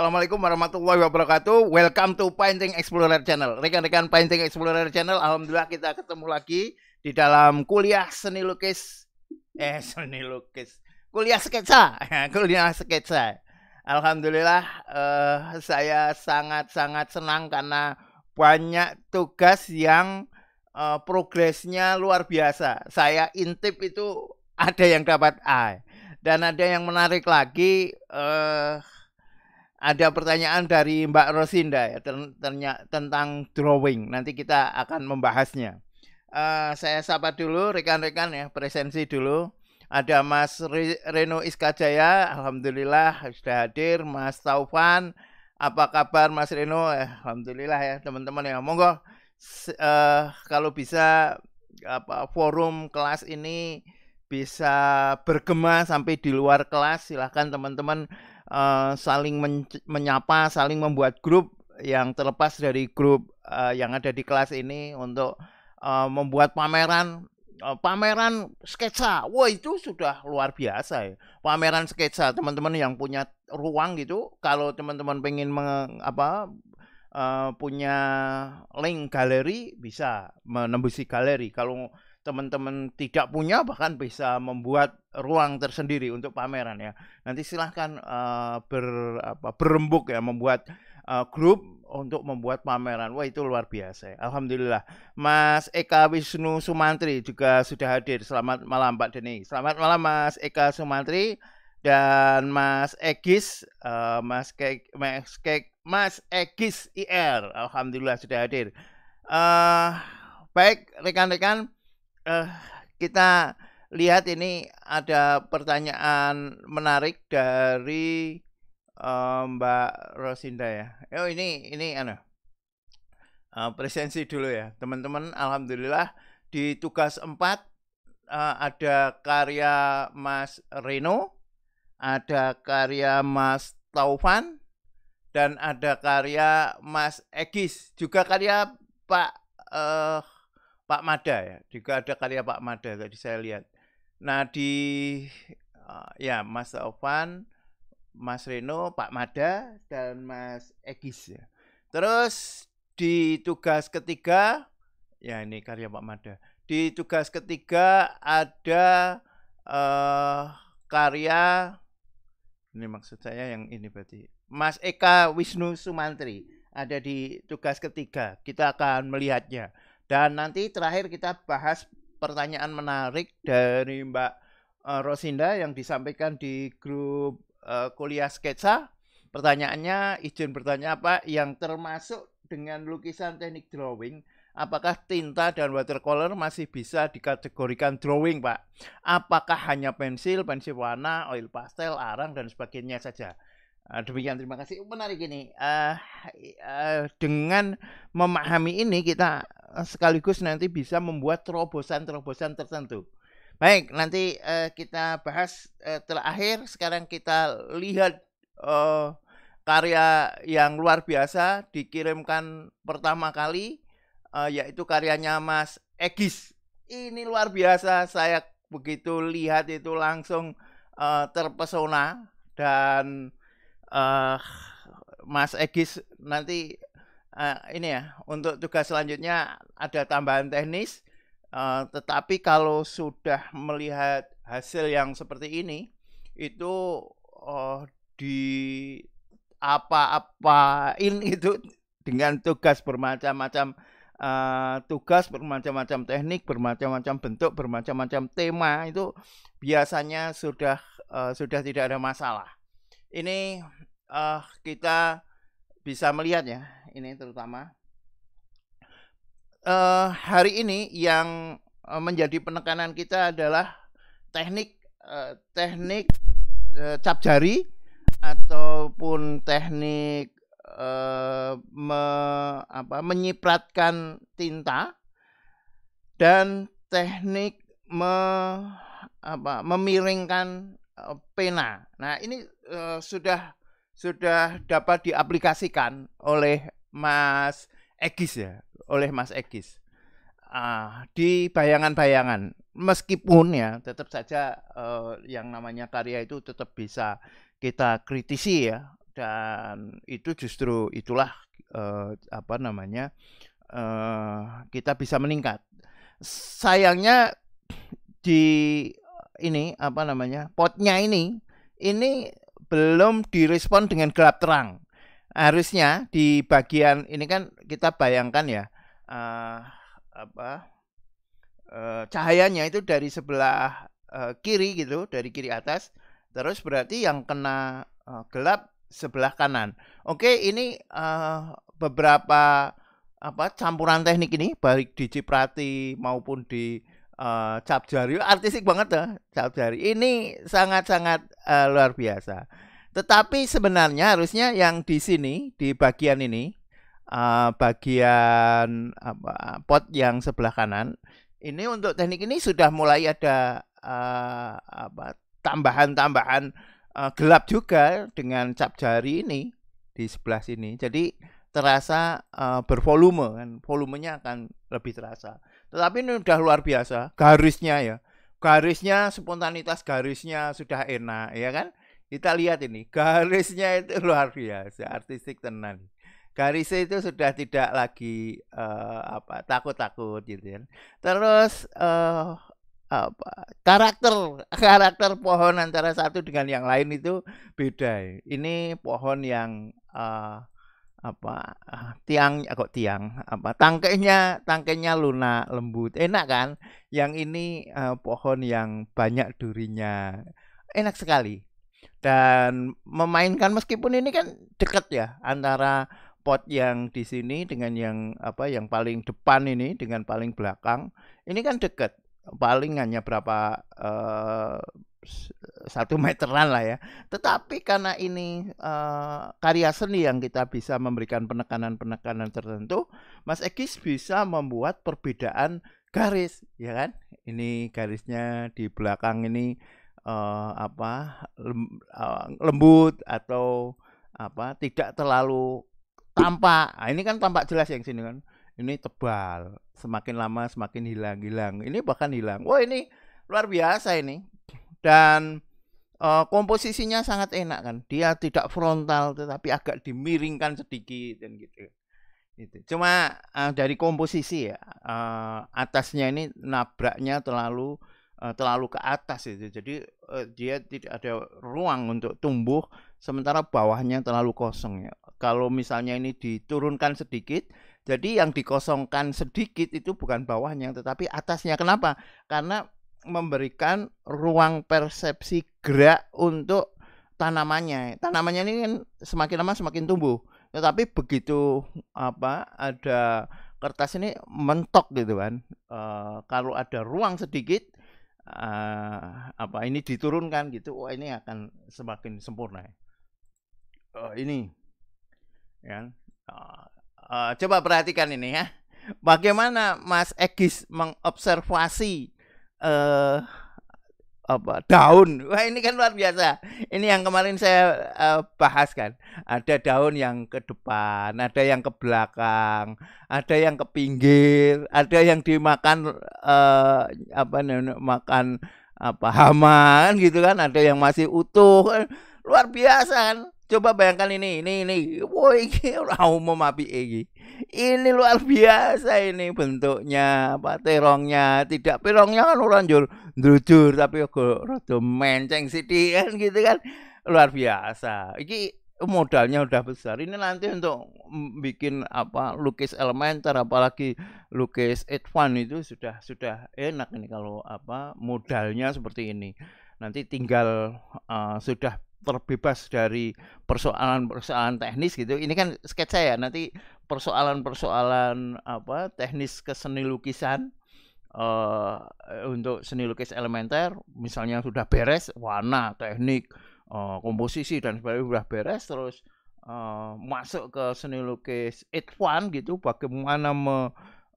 Assalamualaikum warahmatullahi wabarakatuh. Welcome to Painting Explorer Channel. Rekan-rekan Painting Explorer Channel, alhamdulillah kita ketemu lagi di dalam kuliah seni lukis. Eh, seni lukis. Kuliah sketsa. kuliah sketsa. Alhamdulillah uh, saya sangat-sangat senang karena banyak tugas yang uh, progresnya luar biasa. Saya intip itu ada yang dapat A dan ada yang menarik lagi eh ada pertanyaan dari Mbak Rosinda ya tentang drawing. Nanti kita akan membahasnya. Uh, saya sapa dulu rekan-rekan ya, presensi dulu. Ada Mas Reno Iskajaya, alhamdulillah sudah hadir. Mas Taufan, apa kabar Mas Reno? Eh, alhamdulillah ya teman-teman ya. Monggo uh, kalau bisa apa forum kelas ini bisa bergema sampai di luar kelas silahkan teman-teman uh, saling men menyapa, saling membuat grup yang terlepas dari grup uh, yang ada di kelas ini untuk uh, membuat pameran uh, pameran sketsa. Wah, itu sudah luar biasa ya. Pameran sketsa teman-teman yang punya ruang gitu, kalau teman-teman pengen meng, apa uh, punya link galeri bisa menembusi galeri. Kalau teman-teman tidak punya bahkan bisa membuat ruang tersendiri untuk pameran ya. Nanti silahkan uh, ber, apa, berembuk ya membuat uh, grup untuk membuat pameran. Wah itu luar biasa. Ya. Alhamdulillah. Mas Eka Wisnu Sumantri juga sudah hadir. Selamat malam Pak Deni. Selamat malam Mas Eka Sumantri dan Mas Egis, uh, Mas Kek, Mas Kek, Mas Egis IR. Alhamdulillah sudah hadir. Uh, baik rekan-rekan uh, kita lihat ini ada pertanyaan menarik dari uh, Mbak Rosinda ya. Oh ini ini ano uh, eh, presensi dulu ya teman-teman. Alhamdulillah di tugas 4 uh, ada karya Mas Reno, ada karya Mas Taufan dan ada karya Mas Egis juga karya Pak uh, Pak Mada ya, juga ada karya Pak Mada tadi saya lihat. Nah di uh, ya Mas Ovan, Mas Reno, Pak Mada dan Mas Egis ya. Terus di tugas ketiga ya ini karya Pak Mada. Di tugas ketiga ada uh, karya ini maksud saya yang ini berarti Mas Eka Wisnu Sumantri ada di tugas ketiga. Kita akan melihatnya. Dan nanti terakhir kita bahas pertanyaan menarik dari Mbak eh, Rosinda yang disampaikan di grup eh, kuliah sketsa. Pertanyaannya, izin bertanya apa yang termasuk dengan lukisan teknik drawing? Apakah tinta dan watercolor masih bisa dikategorikan drawing, Pak? Apakah hanya pensil, pensil warna, oil pastel, arang, dan sebagainya saja? Eh, demikian terima kasih menarik ini uh, uh, dengan memahami ini kita Eh, sekaligus nanti bisa membuat terobosan-terobosan tertentu. Baik, nanti uh, kita bahas uh, terakhir. Sekarang kita lihat uh, karya yang luar biasa dikirimkan pertama kali, uh, yaitu karyanya Mas Egis. Ini luar biasa. Saya begitu lihat itu langsung uh, terpesona dan uh, Mas Egis nanti uh, ini ya untuk tugas selanjutnya ada tambahan teknis uh, tetapi kalau sudah melihat hasil yang seperti ini itu uh, di apa-apain itu dengan tugas bermacam-macam uh, tugas bermacam-macam teknik bermacam-macam bentuk bermacam-macam tema itu biasanya sudah uh, sudah tidak ada masalah ini uh, kita bisa melihat ya ini terutama uh, hari ini yang eh, menjadi penekanan kita adalah teknik uh, teknik uh, cap jari ataupun teknik uh, me, apa, menyipratkan tinta dan teknik me, apa, memiringkan pena. Nah ini uh, sudah sudah dapat diaplikasikan oleh Mas Egis ya, oleh Mas Egis. Uh, di bayangan-bayangan, meskipun ya tetap saja uh, yang namanya karya itu tetap bisa kita kritisi ya, dan itu justru itulah uh, apa namanya uh, kita bisa meningkat. Sayangnya di ini apa namanya potnya ini ini belum direspon dengan gelap terang. Harusnya di bagian ini kan kita bayangkan ya uh, apa uh, cahayanya itu dari sebelah uh, kiri gitu, dari kiri atas. Terus berarti yang kena uh, gelap sebelah kanan. Oke, ini uh, beberapa apa campuran teknik ini baik di Ciprati maupun di uh, cap jari artistik banget ya cap jari ini sangat-sangat uh, luar biasa tetapi sebenarnya harusnya yang di sini di bagian ini uh, bagian apa pot yang sebelah kanan ini untuk teknik ini sudah mulai ada uh, apa tambahan-tambahan uh, gelap juga dengan cap jari ini di sebelah sini jadi terasa uh, bervolume kan volumenya akan lebih terasa tetapi ini udah luar biasa, garisnya ya. Garisnya, spontanitas garisnya sudah enak, ya kan? Kita lihat ini, garisnya itu luar biasa, artistik tenan. Garisnya itu sudah tidak lagi uh, apa takut-takut gitu kan. Terus uh, apa karakter karakter pohon antara satu dengan yang lain itu beda. Ya. Ini pohon yang uh, apa eh, tiang eh, kok tiang apa tangkainya tangkainya lunak lembut enak kan yang ini uh, pohon yang banyak durinya enak sekali dan memainkan meskipun ini kan dekat ya antara pot yang di sini dengan yang apa yang paling depan ini dengan paling belakang ini kan dekat paling hanya berapa uh, satu meteran lah ya. Tetapi karena ini uh, karya seni yang kita bisa memberikan penekanan-penekanan tertentu, Mas Ekis bisa membuat perbedaan garis, ya kan? Ini garisnya di belakang ini uh, apa lem, uh, lembut atau apa tidak terlalu tampak. Nah, ini kan tampak jelas yang sini kan. Ini tebal, semakin lama semakin hilang-hilang. Ini bahkan hilang. Wah ini luar biasa ini dan uh, komposisinya sangat enak kan dia tidak frontal tetapi agak dimiringkan sedikit dan gitu itu cuma uh, dari komposisi ya uh, atasnya ini nabraknya terlalu uh, terlalu ke atas itu jadi uh, dia tidak ada ruang untuk tumbuh sementara bawahnya terlalu kosong ya kalau misalnya ini diturunkan sedikit jadi yang dikosongkan sedikit itu bukan bawahnya tetapi atasnya kenapa karena memberikan ruang persepsi gerak untuk tanamannya. Tanamannya ini kan semakin lama semakin tumbuh. Tetapi begitu apa ada kertas ini mentok gitu kan. E, kalau ada ruang sedikit e, apa ini diturunkan gitu, Oh ini akan semakin sempurna. E, ini ya. e, coba perhatikan ini ya. Bagaimana Mas Egis mengobservasi eh uh, apa daun wah ini kan luar biasa ini yang kemarin saya uh, bahas kan ada daun yang ke depan ada yang ke belakang ada yang ke pinggir ada yang dimakan uh, apa namanya makan apa hama kan gitu kan ada yang masih utuh kan. luar biasa kan Coba bayangkan ini, ini, ini. Woi, ini orang umum api ini. Ini luar biasa ini bentuknya, apa terongnya, tidak terongnya kan orang jur, drujur tapi kok rada menceng sidian gitu kan. Luar biasa. ini modalnya udah besar. Ini nanti untuk bikin apa lukis elementer apalagi lukis advance itu sudah sudah enak ini kalau apa modalnya seperti ini. Nanti tinggal uh, sudah terbebas dari persoalan-persoalan teknis gitu. Ini kan sketsa ya. Nanti persoalan-persoalan apa teknis ke seni lukisan uh, untuk seni lukis elementer misalnya sudah beres warna, teknik, uh, komposisi dan sebagainya sudah beres terus uh, masuk ke seni lukis advance gitu bagaimana me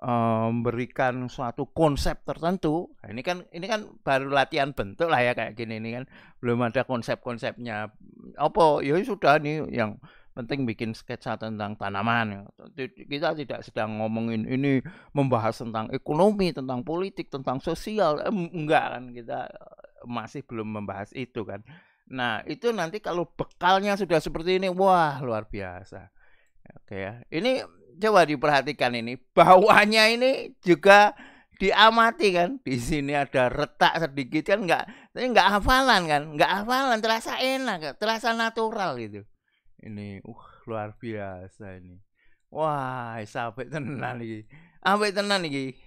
Eh, memberikan um, suatu konsep tertentu. Nah, ini kan ini kan baru latihan bentuk lah ya kayak gini ini kan belum ada konsep-konsepnya. Apa ya sudah nih yang penting bikin sketsa tentang tanaman. Kita tidak sedang ngomongin ini membahas tentang ekonomi, tentang politik, tentang sosial. Eh, enggak kan kita eh, masih belum membahas itu kan. Nah, itu nanti kalau bekalnya sudah seperti ini, wah luar biasa. Oke ya. Ini coba diperhatikan ini bawahnya ini juga diamati kan di sini ada retak sedikit kan nggak tapi nggak hafalan kan nggak hafalan terasa enak terasa natural gitu ini uh luar biasa ini wah sampai tenang lagi sampai tenang lagi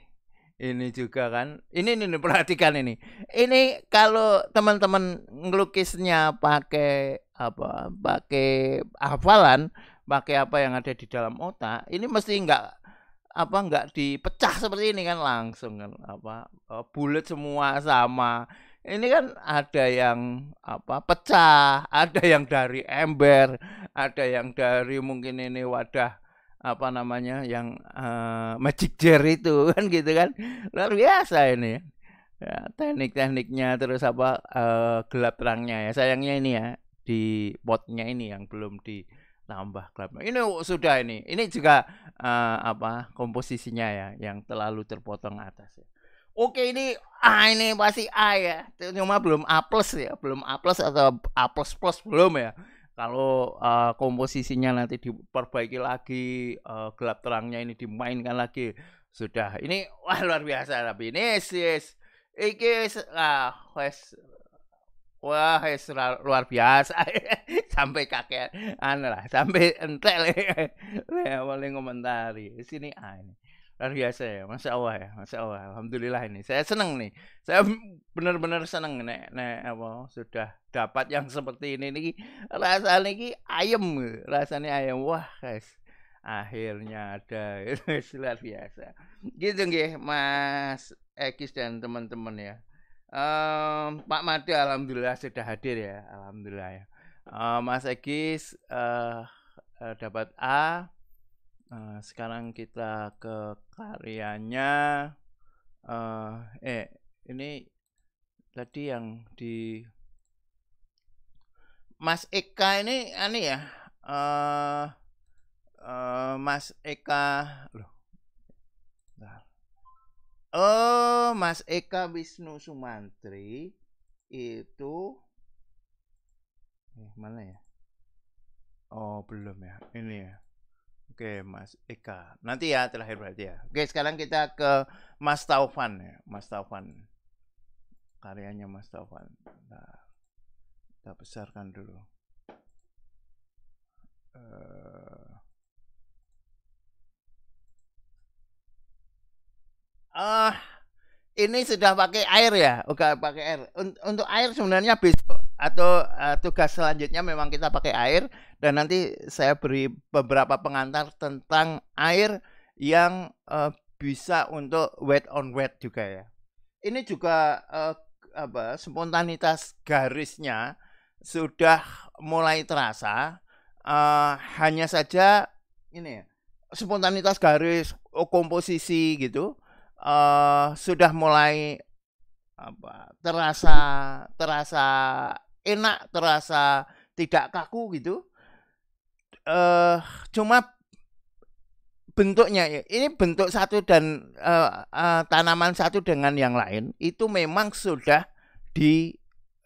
ini juga kan ini ini, ini perhatikan ini ini kalau teman-teman ngelukisnya pakai apa pakai hafalan pakai apa yang ada di dalam otak ini mesti nggak apa nggak dipecah seperti ini kan langsung kan apa eh, bulat semua sama ini kan ada yang apa pecah ada yang dari ember ada yang dari mungkin ini wadah apa namanya yang uh, magic jar itu kan gitu kan luar biasa ini ya, teknik-tekniknya terus apa uh, gelap terangnya ya sayangnya ini ya di potnya ini yang belum di tambah klub. Ini sudah ini. Ini juga uh, apa komposisinya ya yang terlalu terpotong atas ya. Oke ini A ah, ini pasti A ya. Cuma belum A plus ya, belum A plus atau A plus plus belum ya. Kalau uh, komposisinya nanti diperbaiki lagi, uh, gelap terangnya ini dimainkan lagi. Sudah ini wah luar biasa tapi ini yes, yes. Iki ah wes Wah, luar, luar biasa. sampai kakek aneh lah, sampai entele le, komentari. komentari. Sini ah ini. Luar biasa ya, Masya Allah ya, Masya Allah. Alhamdulillah ini. Saya seneng nih. Saya benar-benar seneng nek nek apa sudah dapat yang seperti ini nih. Rasanya ayam, ayam, rasanya ayam. Wah, guys. Akhirnya ada. luar biasa. Gitu nih, Mas Ekis dan teman-teman ya. Um, Pak Mati alhamdulillah sudah hadir ya, alhamdulillah ya. um, Mas Egis uh, uh, dapat A. Uh, sekarang kita ke karyanya. Uh, eh ini tadi yang di Mas Eka ini aneh ya. Uh, uh, Mas Eka loh Oh, Mas Eka Wisnu Sumantri itu eh, mana ya? Oh, belum ya. Ini ya. Oke, Mas Eka. Nanti ya terakhir berarti ya. Oke, sekarang kita ke Mas Taufan ya. Mas Taufan. Karyanya Mas Taufan. Nah, kita besarkan dulu. Uh, uh, ini sudah pakai air ya, enggak oh, pakai air. Untuk air sebenarnya besok atau uh, tugas selanjutnya memang kita pakai air dan nanti saya beri beberapa pengantar tentang air yang uh, bisa untuk wet on wet juga ya. Ini juga uh, apa spontanitas garisnya sudah mulai terasa. Uh, hanya saja ini ya, spontanitas garis komposisi gitu uh, sudah mulai apa terasa terasa enak terasa tidak kaku gitu uh, cuma bentuknya ini bentuk satu dan uh, uh, tanaman satu dengan yang lain itu memang sudah di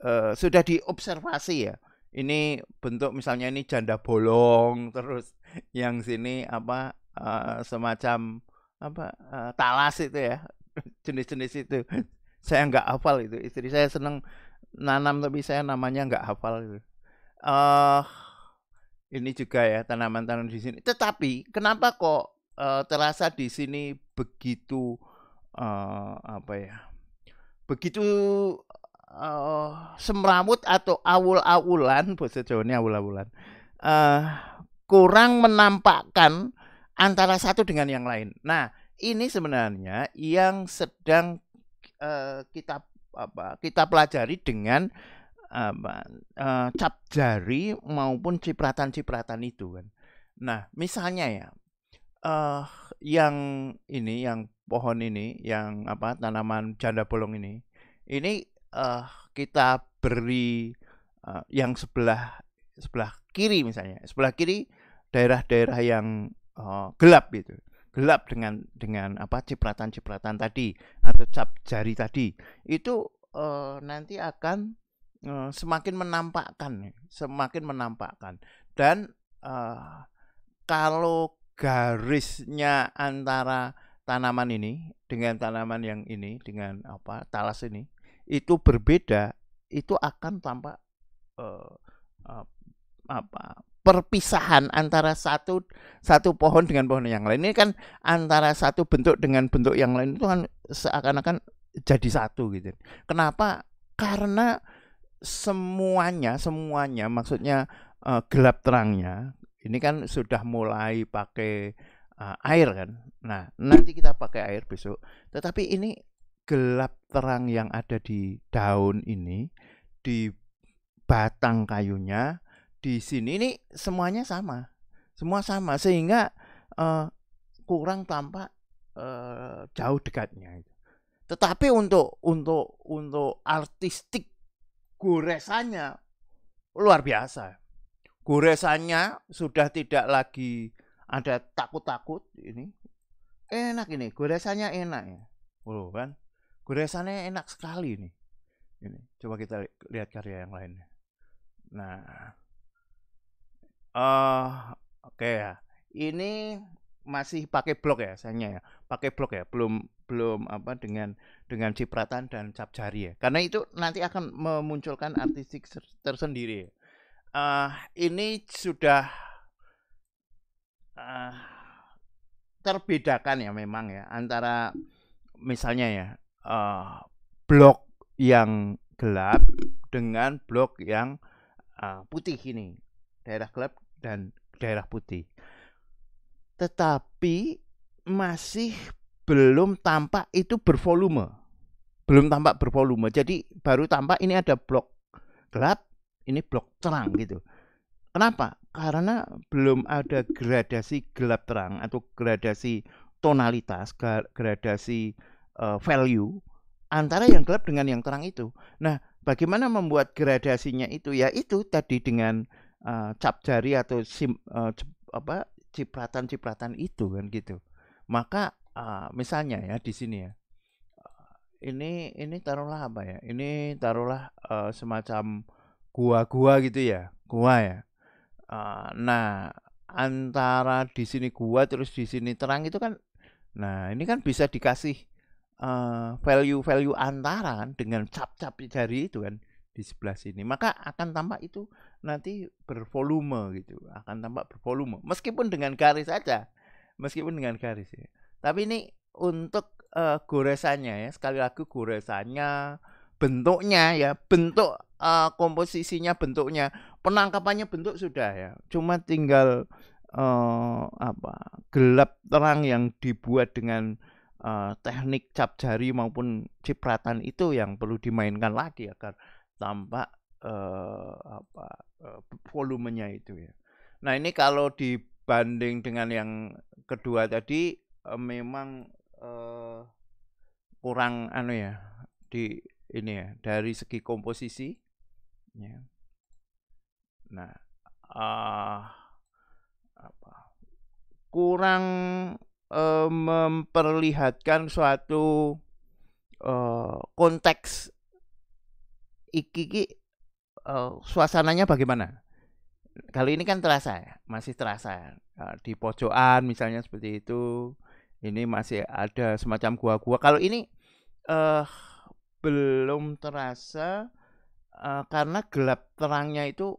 uh, sudah diobservasi ya ini bentuk misalnya ini janda bolong terus yang sini apa uh, semacam apa uh, talas itu ya jenis-jenis itu saya nggak hafal itu istri saya seneng nanam tapi saya namanya nggak hafal itu uh, ini juga ya tanaman-tanaman di sini tetapi kenapa kok uh, terasa di sini begitu uh, apa ya begitu uh, semrawut atau awul-awulan bahasa Jawa awul-awulan uh, kurang menampakkan antara satu dengan yang lain. Nah, ini sebenarnya yang sedang uh, kita apa kita pelajari dengan apa uh, cap jari maupun cipratan-cipratan itu kan. Nah, misalnya ya uh, yang ini yang pohon ini yang apa tanaman janda bolong ini. Ini uh, kita beri uh, yang sebelah sebelah kiri misalnya. Sebelah kiri daerah-daerah yang Oh, gelap gitu gelap dengan dengan apa cipratan-cipratan tadi atau cap jari tadi itu uh, nanti akan uh, semakin menampakkan ya, semakin menampakkan dan uh, kalau garisnya antara tanaman ini dengan tanaman yang ini dengan apa talas ini itu berbeda itu akan tampak uh, uh, apa perpisahan antara satu satu pohon dengan pohon yang lain ini kan antara satu bentuk dengan bentuk yang lain itu kan seakan-akan jadi satu gitu. Kenapa? Karena semuanya semuanya maksudnya uh, gelap terangnya ini kan sudah mulai pakai uh, air kan. Nah, nanti kita pakai air besok. Tetapi ini gelap terang yang ada di daun ini di batang kayunya di sini ini semuanya sama semua sama sehingga uh, kurang tampak uh, jauh dekatnya itu tetapi untuk untuk untuk artistik goresannya luar biasa goresannya sudah tidak lagi ada takut-takut ini enak ini goresannya enak ya oh kan goresannya enak sekali ini ini coba kita lihat karya yang lainnya nah uh, oke okay ya. Ini masih pakai blok ya sayangnya ya. Pakai blok ya, belum belum apa dengan dengan cipratan dan cap jari ya. Karena itu nanti akan memunculkan artistik tersendiri. Uh, ini sudah uh, terbedakan ya memang ya antara misalnya ya uh, blok yang gelap dengan blok yang uh, putih ini daerah gelap dan daerah putih. Tetapi masih belum tampak itu bervolume. Belum tampak bervolume. Jadi baru tampak ini ada blok gelap, ini blok terang gitu. Kenapa? Karena belum ada gradasi gelap terang atau gradasi tonalitas, gradasi uh, value antara yang gelap dengan yang terang itu. Nah, bagaimana membuat gradasinya itu? Ya itu tadi dengan uh, cap jari atau sim, uh, apa cipratan-cipratan itu kan gitu. Maka uh, misalnya ya di sini ya. ini ini taruhlah apa ya? Ini taruhlah uh, semacam gua-gua gitu ya, gua ya. Uh, nah, antara di sini gua terus di sini terang itu kan nah, ini kan bisa dikasih value-value uh, antara kan dengan cap-cap jari itu kan di sebelah sini. Maka akan tampak itu nanti bervolume gitu akan tampak bervolume meskipun dengan garis saja meskipun dengan garis ya tapi ini untuk uh, goresannya ya sekali lagi goresannya bentuknya ya bentuk uh, komposisinya bentuknya penangkapannya bentuk sudah ya cuma tinggal uh, apa gelap terang yang dibuat dengan uh, teknik cap jari maupun cipratan itu yang perlu dimainkan lagi agar tampak uh, apa uh, volumenya itu ya. Nah ini kalau dibanding dengan yang kedua tadi uh, memang uh, kurang anu ya di ini ya dari segi komposisi. Ya. Nah uh, apa kurang uh, memperlihatkan suatu uh, konteks iki Oh. suasananya bagaimana? Kalau ini kan terasa, ya, masih terasa eh, di pojokan misalnya seperti itu. Ini masih ada semacam gua-gua. Kalau ini uh, belum terasa uh, karena gelap terangnya itu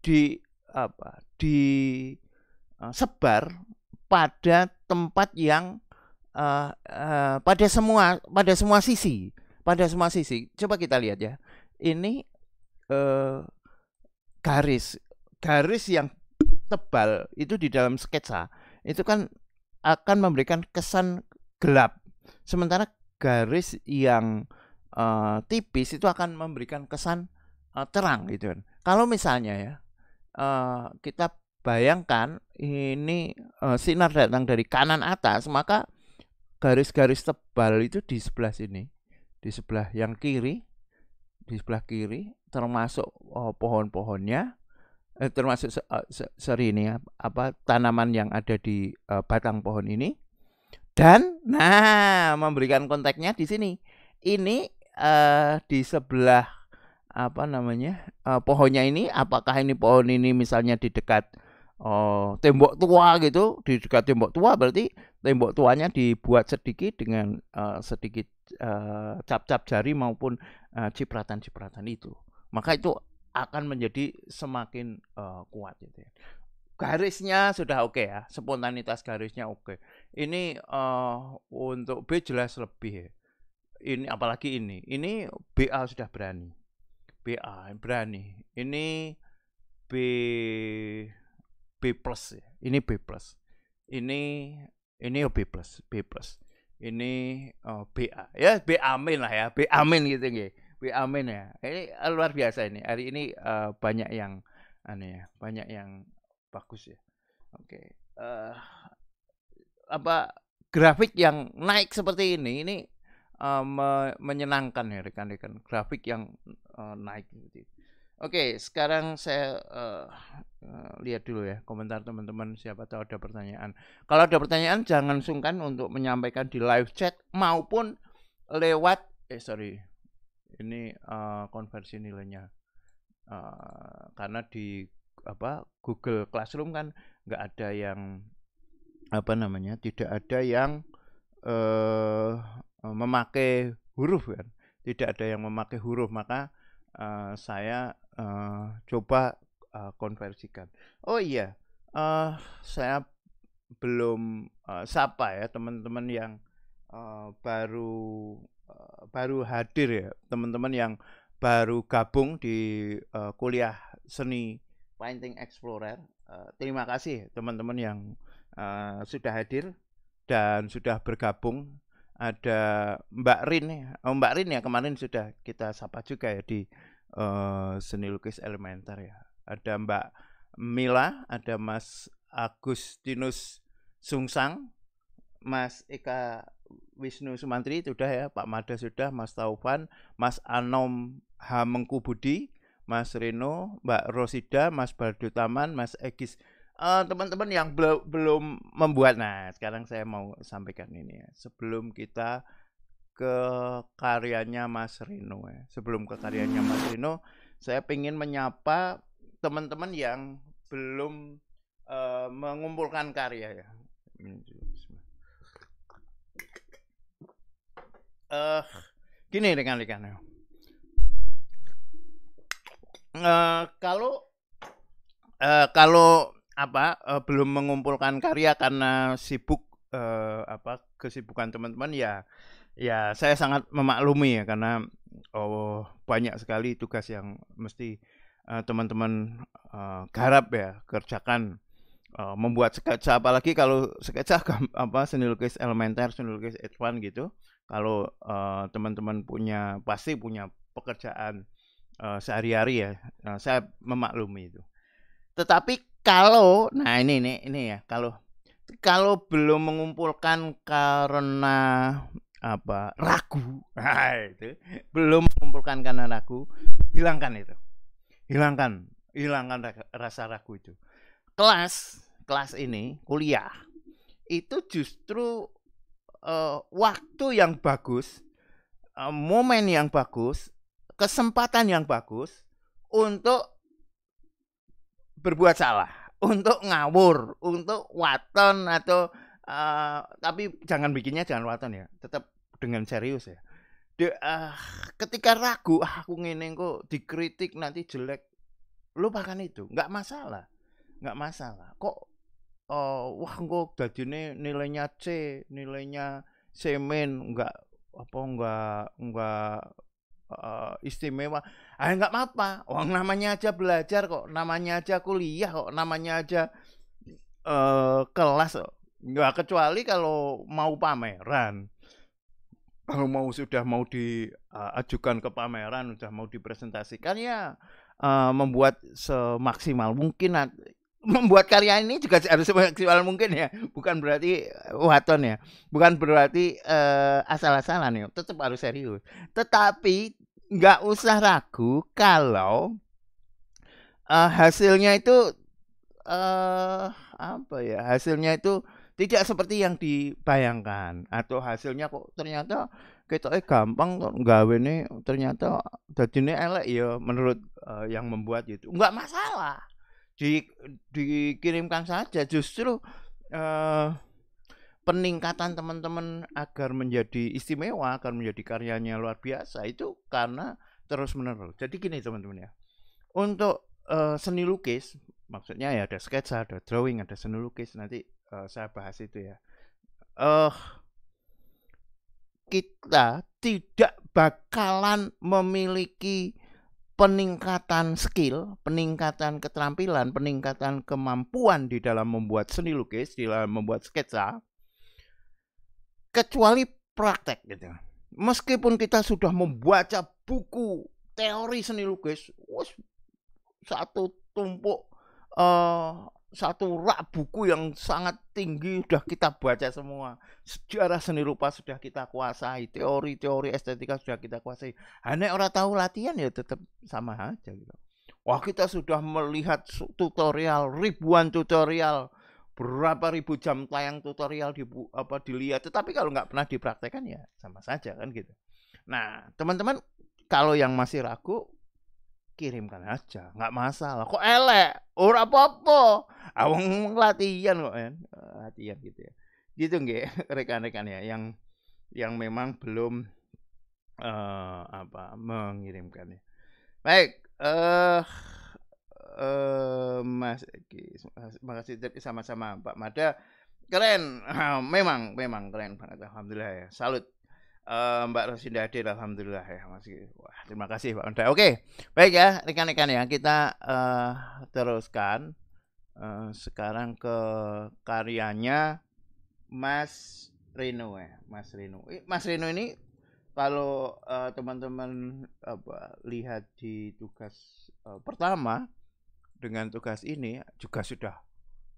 di apa di uh, sebar pada tempat yang uh, uh, pada semua pada semua sisi pada semua sisi coba kita lihat ya ini eh, garis garis yang tebal itu di dalam sketsa itu kan akan memberikan kesan gelap sementara garis yang uh, tipis itu akan memberikan kesan uh, terang gitu kan kalau misalnya ya uh, kita bayangkan ini uh, sinar datang dari kanan atas maka garis-garis tebal itu di sebelah sini di sebelah yang kiri di sebelah kiri termasuk oh, pohon-pohonnya eh, termasuk se eh, se seri ini ya, apa tanaman yang ada di uh, batang pohon ini dan nah memberikan konteksnya di sini ini uh, di sebelah apa namanya uh, pohonnya ini apakah ini pohon ini misalnya di dekat oh, tembok tua gitu di dekat tembok tua berarti tembok tuanya dibuat sedikit dengan uh, sedikit eh, cap-cap uh, jari maupun eh, cipratan-cipratan uh, itu. Maka itu akan menjadi semakin uh, kuat gitu ya. Garisnya sudah oke okay ya, spontanitas garisnya oke. Okay. Ini uh, untuk B jelas lebih. Ya. Ini apalagi ini. Ini BA sudah berani. BA berani. Ini B B plus ya. Ini B plus. Ini ini B plus B plus ini oh, BA ya B amin lah ya B amin gitu nggih B amin ya ini eh, luar biasa ini hari ini uh, banyak yang aneh ya banyak yang bagus ya oke okay. uh, eh, apa grafik yang naik seperti ini ini uh, menyenangkan ya rekan-rekan grafik yang uh, naik seperti ini Oke, sekarang saya uh, uh, lihat dulu ya komentar teman-teman siapa tahu ada pertanyaan. Kalau ada pertanyaan jangan sungkan untuk menyampaikan di live chat maupun lewat eh sorry ini uh, konversi nilainya uh, karena di apa Google Classroom kan nggak ada yang apa namanya tidak ada yang eh, memakai huruf kan tidak ada yang memakai huruf maka eh, saya uh, coba uh, konversikan. Oh iya, uh, saya belum uh, sapa ya teman-teman yang uh, baru uh, baru hadir ya teman-teman yang baru gabung di uh, kuliah seni painting explorer. Uh, terima kasih teman-teman yang uh, sudah hadir dan sudah bergabung. Ada Mbak Rin, ya. oh, Mbak Rin ya kemarin sudah kita sapa juga ya di uh, seni lukis elementer ya. Ada Mbak Mila, ada Mas Agustinus Sungsang, Mas Eka Wisnu Sumantri sudah ya, Pak Mada sudah, Mas Taufan, Mas Anom H. Mengkubudi, Mas Reno, Mbak Rosida, Mas Bardu Taman, Mas Egis. Eh, teman-teman uh, yang belum belum membuat, nah sekarang saya mau sampaikan ini ya. Sebelum kita ke karyanya Mas Rino ya. Sebelum ke karyanya Mas Rino, saya ingin menyapa teman-teman yang belum uh, mengumpulkan karya ya. Uh, gini rekan-rekan. Uh, kalau uh, kalau apa uh, belum mengumpulkan karya karena sibuk uh, apa kesibukan teman-teman ya ya saya sangat memaklumi ya karena oh banyak sekali tugas yang mesti eh, teman-teman uh, garap ya kerjakan uh, membuat sketsa apalagi kalau sketsa apa seni lukis elementer seni lukis advance gitu kalau teman teman-teman punya pasti punya pekerjaan uh, sehari-hari ya nah, saya memaklumi itu tetapi kalau nah ini ini ini ya kalau kalau belum mengumpulkan karena apa ragu nah, itu belum mengumpulkan karena ragu hilangkan itu hilangkan hilangkan rasa ragu itu kelas kelas ini kuliah itu justru uh, waktu yang bagus uh, momen yang bagus kesempatan yang bagus untuk berbuat salah untuk ngawur untuk waton atau Eh, tapi jangan bikinnya jangan waton ya tetap dengan serius ya De, uh, ketika ragu ah, aku ngene kok dikritik nanti jelek lupakan itu nggak masalah nggak masalah kok uh, wah kok nih nilainya C nilainya semen nggak apa nggak nggak uh, istimewa ah nggak apa-apa namanya aja belajar kok namanya aja kuliah kok namanya aja uh, kelas kok Nggak kecuali kalau mau pameran. Kalau mau sudah mau diajukan eh, uh, ke pameran, sudah mau dipresentasikan ya uh, membuat semaksimal mungkin membuat karya ini juga harus semaksimal mungkin ya bukan berarti eh, waton ya bukan berarti uh, asal-asalan ya tetap harus serius tetapi nggak usah ragu kalau uh, hasilnya itu uh, apa ya hasilnya itu tidak seperti yang dibayangkan atau hasilnya kok ternyata kita eh gampang kok nggawe nih ternyata jadi ini elek ya menurut uh, yang membuat itu nggak masalah di dikirimkan saja justru uh, peningkatan teman-teman agar menjadi istimewa agar menjadi karyanya luar biasa itu karena terus menerus jadi gini teman-teman ya untuk uh, seni lukis maksudnya ya ada sketsa ada drawing ada seni lukis nanti uh, saya bahas itu ya. Uh, kita tidak bakalan memiliki peningkatan skill, peningkatan keterampilan, peningkatan kemampuan di dalam membuat seni lukis, di dalam membuat sketsa, kecuali praktek gitu. Meskipun kita sudah membaca buku teori seni lukis, satu tumpuk uh, satu rak buku yang sangat tinggi sudah kita baca semua. Sejarah seni rupa sudah kita kuasai, teori-teori estetika sudah kita kuasai. Hanya orang tahu latihan ya tetap sama aja gitu. Wah, kita sudah melihat tutorial, ribuan tutorial, berapa ribu jam tayang tutorial di apa dilihat, tetapi kalau nggak pernah dipraktekkan ya sama saja kan gitu. Nah, teman-teman kalau yang masih ragu kirimkan aja nggak masalah kok elek ora popo apa awang latihan kok ya latihan gitu ya gitu nggih rekan-rekan ya yang yang memang belum uh, apa mengirimkannya baik eh uh, uh, Mas terima kasih sama-sama Pak Mada. Keren, memang, memang keren banget. Alhamdulillah ya. Salut Eh, Mbak Rosinda hadir alhamdulillah ya masih wah terima kasih Pak Onda. Oke, baik ya rekan-rekan ya kita uh, teruskan uh, sekarang ke karyanya Mas Rino ya, Mas Rino. Mas Rino ini kalau uh, teman-teman apa lihat di tugas uh, pertama dengan tugas ini juga sudah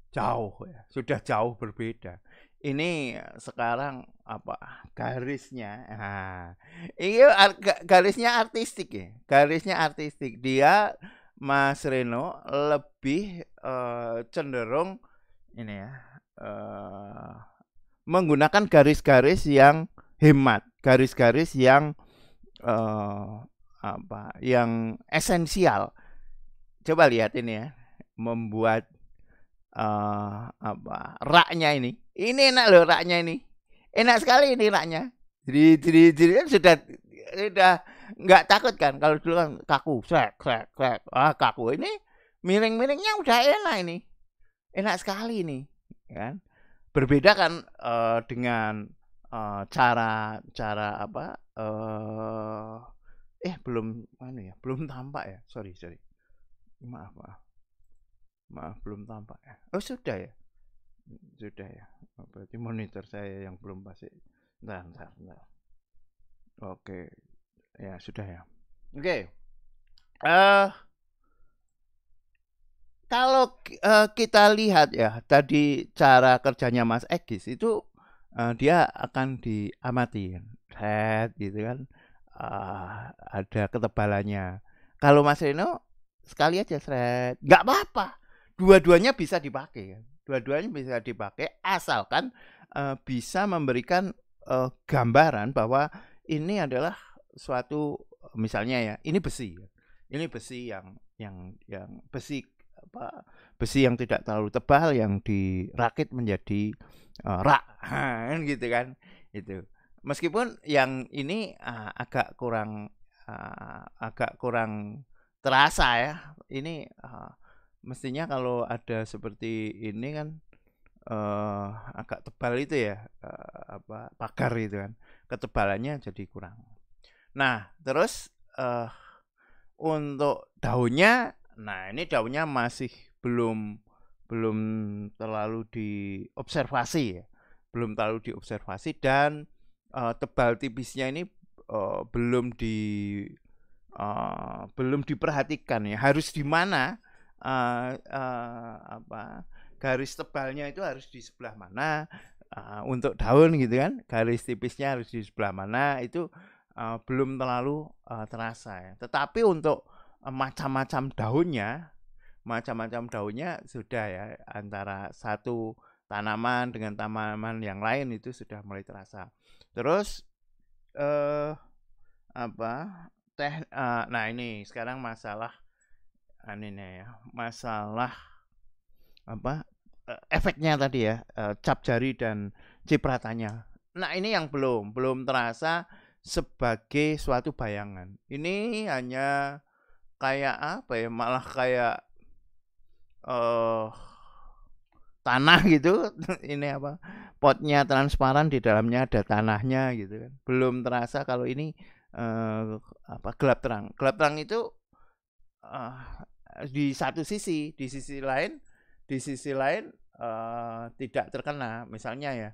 jauh ya, sudah jauh berbeda ini sekarang apa garisnya nah, ini iya, garisnya artistik ya garisnya artistik dia Mas Reno lebih uh, cenderung ini ya uh, menggunakan garis-garis yang hemat garis-garis yang uh, apa yang esensial coba lihat ini ya membuat uh, apa raknya ini ini enak loh raknya ini. Enak sekali ini raknya. Jadi jadi jadi kan sudah sudah nggak takut kan kalau dulu kan kaku krek krek krek ah kaku ini miring-miringnya udah enak ini enak sekali ini kan berbeda kan uh, dengan uh, cara cara apa uh, eh belum mana ya belum tampak ya sorry sorry maaf maaf maaf belum tampak ya oh sudah ya sudah ya oh, berarti monitor saya yang belum pasti bentar bentar, bentar. oke ya sudah ya oke okay. uh, eh, kalau uh, kita lihat ya tadi cara kerjanya Mas Egis itu uh, dia akan diamati set gitu kan uh, ada ketebalannya kalau Mas Reno sekali aja seret nggak apa-apa dua-duanya bisa dipakai kan Dua-duanya bisa dipakai asalkan uh, bisa memberikan uh, gambaran bahwa ini adalah suatu misalnya ya, ini besi. Ya. Ini besi yang yang yang besi apa besi yang tidak terlalu tebal yang dirakit menjadi uh, rak nah, kan gitu kan itu meskipun yang ini uh, agak kurang uh, agak kurang terasa ya ini uh, mestinya kalau ada seperti ini kan eh agak tebal itu ya uh, apa pagar itu kan ketebalannya jadi kurang nah terus eh untuk daunnya nah ini daunnya masih belum belum terlalu diobservasi ya belum terlalu diobservasi dan uh, tebal tipisnya ini uh, belum di uh, belum diperhatikan ya harus di mana uh, uh, apa garis tebalnya itu harus di sebelah mana uh, untuk daun gitu kan garis tipisnya harus di sebelah mana itu uh, belum terlalu uh, terasa ya tetapi untuk uh, macam-macam daunnya macam-macam daunnya sudah ya antara satu tanaman dengan tanaman yang lain itu sudah mulai terasa terus eh uh, apa teh uh, nah ini sekarang masalah aninya ya masalah apa e, efeknya tadi ya e, cap jari dan cipratannya nah ini yang belum belum terasa sebagai suatu bayangan ini hanya kayak apa ya malah kayak uh, tanah gitu ini apa potnya transparan di dalamnya ada tanahnya gitu kan belum terasa kalau ini uh, apa gelap terang gelap terang itu uh, di satu sisi, di sisi lain, di sisi lain uh, tidak terkena, misalnya ya.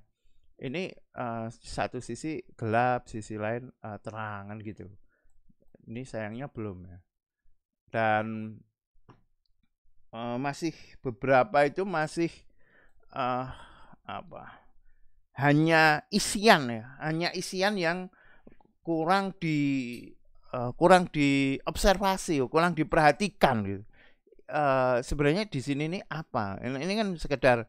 Ini uh, satu sisi gelap, sisi lain uh, eh, terangan gitu. Ini sayangnya belum ya. Dan uh, masih beberapa itu masih uh, apa? Hanya isian ya, hanya isian yang kurang di Eh, kurang diobservasi, kurang diperhatikan gitu. Uh, sebenarnya di sini ini apa? Ini, ini kan sekedar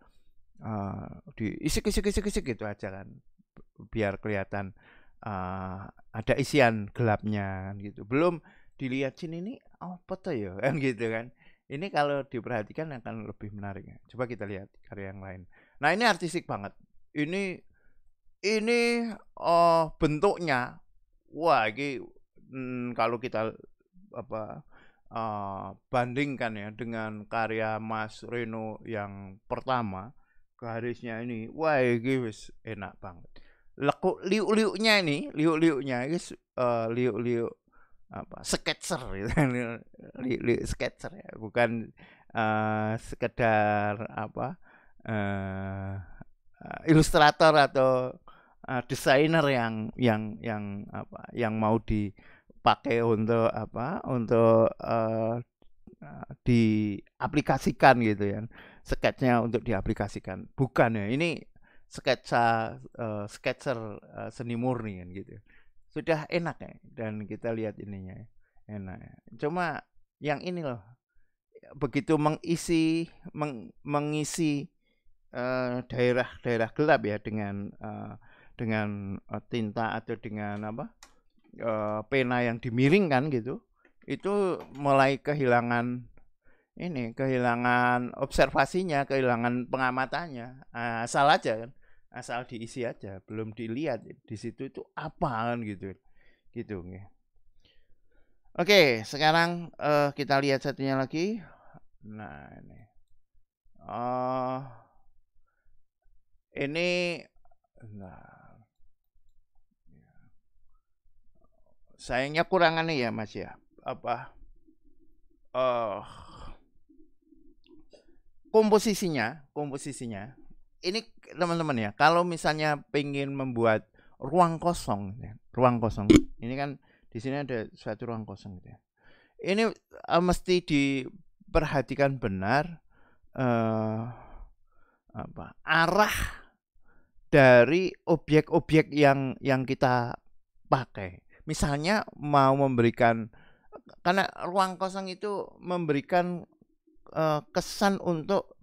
uh, eh, kisi isik isik isik gitu aja kan, biar kelihatan uh, ada isian gelapnya kan gitu. Belum dilihat sini ini apa tuh oh, ya kan gitu kan. Ini kalau diperhatikan akan lebih menarik. Ya. Coba kita lihat karya yang lain. Nah ini artistik banget. Ini ini uh, bentuknya wah ini hmm, kalau kita apa uh, bandingkan ya dengan karya Mas Reno yang pertama garisnya ini wah guys enak banget lekuk liuk-liuknya ini liuk-liuknya guys uh, eh, liuk-liuk apa sketser gitu. liuk, liuk sketser ya bukan uh, sekedar apa uh, ilustrator atau uh, desainer yang yang yang apa yang mau di pakai untuk apa untuk uh, diaplikasikan gitu ya sketchnya untuk diaplikasikan bukan ya ini sketsa uh, sketcher uh, seni murni kan gitu sudah enak ya dan kita lihat ininya ya. enak ya. cuma yang ini loh begitu mengisi meng, mengisi daerah-daerah gelap ya dengan uh, dengan uh, tinta atau dengan apa uh, pena yang dimiringkan gitu itu mulai kehilangan ini kehilangan observasinya kehilangan pengamatannya ah, asal aja kan asal diisi aja belum dilihat di situ itu apa kan gitu gitu ya. Oke, sekarang uh, kita lihat satunya lagi. Nah, ini. Uh, ini nah sayangnya kurangannya ya Mas ya. Apa uh, komposisinya, komposisinya. Ini teman-teman ya, kalau misalnya pengen membuat ruang kosong, gitu ya, ruang kosong. Ini kan di sini ada suatu ruang kosong gitu ya. Ini uh, mesti diperhatikan benar uh, apa arah dari objek-objek yang yang kita pakai misalnya mau memberikan karena ruang kosong itu memberikan uh, kesan untuk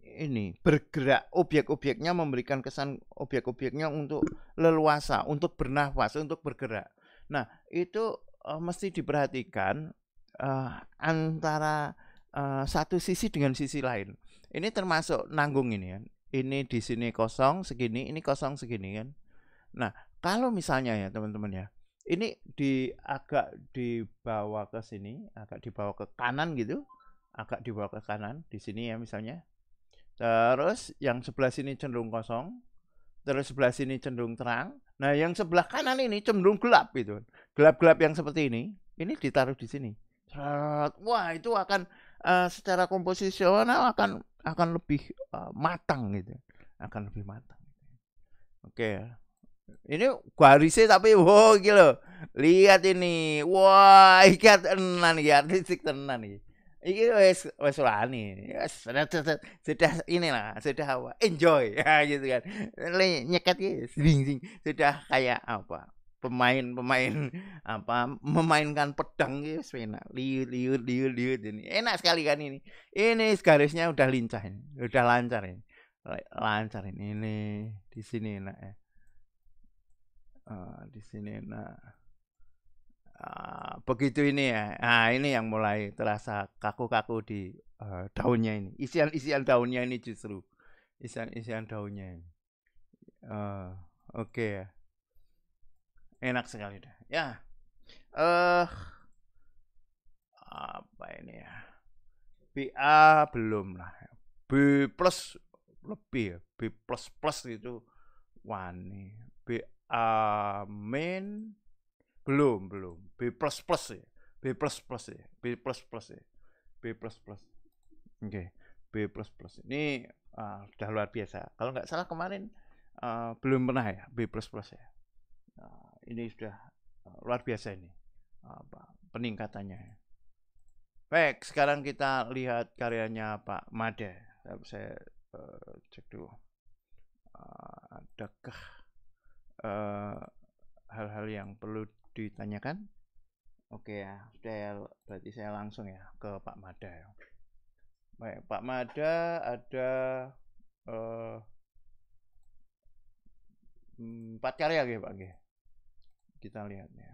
ini bergerak objek-objeknya memberikan kesan objek-objeknya untuk leluasa untuk bernafas untuk bergerak nah itu uh, mesti diperhatikan uh, antara uh, satu sisi dengan sisi lain ini termasuk nanggung ini kan ini di sini kosong segini ini kosong segini kan nah kalau misalnya ya teman-teman ya ini di agak dibawa ke sini, agak dibawa ke kanan gitu, agak dibawa ke kanan di sini ya misalnya. Terus yang sebelah sini cenderung kosong, terus sebelah sini cenderung terang. Nah, yang sebelah kanan ini cenderung gelap gitu. Gelap-gelap yang seperti ini, ini ditaruh di sini. Wah, itu akan uh, secara komposisional akan akan lebih uh, matang gitu. Akan lebih matang. Oke okay, ya. Ini garisnya tapi wow iki Lihat ini. Wah, ikat tenan ya artistik tenan iki. Iki wes wes lani. Yes, sudah ini lah sudah apa? Enjoy ah, gitu kan. Nyekat ya sing sing Sudah kayak apa? pemain-pemain apa memainkan pedang gitu enak liur liur liur liur ini enak sekali kan ini ini garisnya udah lincah ini udah lancar ini lancar ini ini di sini enak ya Ah, di sini nah ah, begitu ini ya nah ini yang mulai terasa kaku-kaku di uh, daunnya ini isian-isian daunnya ini justru isian-isian daunnya ini uh, oke okay ya enak sekali dah ya eh uh, apa ini ya PA belum lah B plus lebih ya B plus plus itu wani B Amin. Ah, belum, belum. B plus plus ya. B plus plus ya. B plus plus ya. B plus plus. Oke. Okay. B plus plus. Ini uh, ah, sudah luar biasa. Kalau nggak salah kemarin uh, belum pernah ya B plus plus ya. Uh, ini sudah luar biasa ini uh, peningkatannya. ya. Baik, sekarang kita lihat karyanya Pak Made. Saya uh, cek dulu. Uh, adakah Eh, hal-hal uh, yang perlu ditanyakan? Oke ya, sudah ya, berarti saya langsung ya ke Pak Mada ya. Baik, Pak Mada ada uh, empat karya ya Pak G. Kita lihat ya,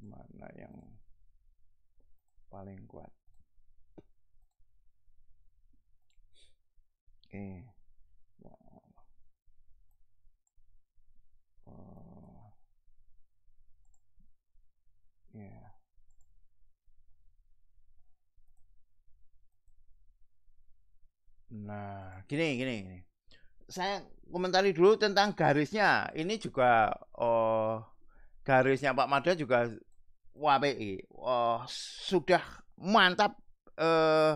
mana yang paling kuat. Oke. Nah, gini, gini, gini. Saya komentari dulu tentang garisnya. Ini juga oh, garisnya Pak Mada juga WPI. Oh, sudah mantap eh,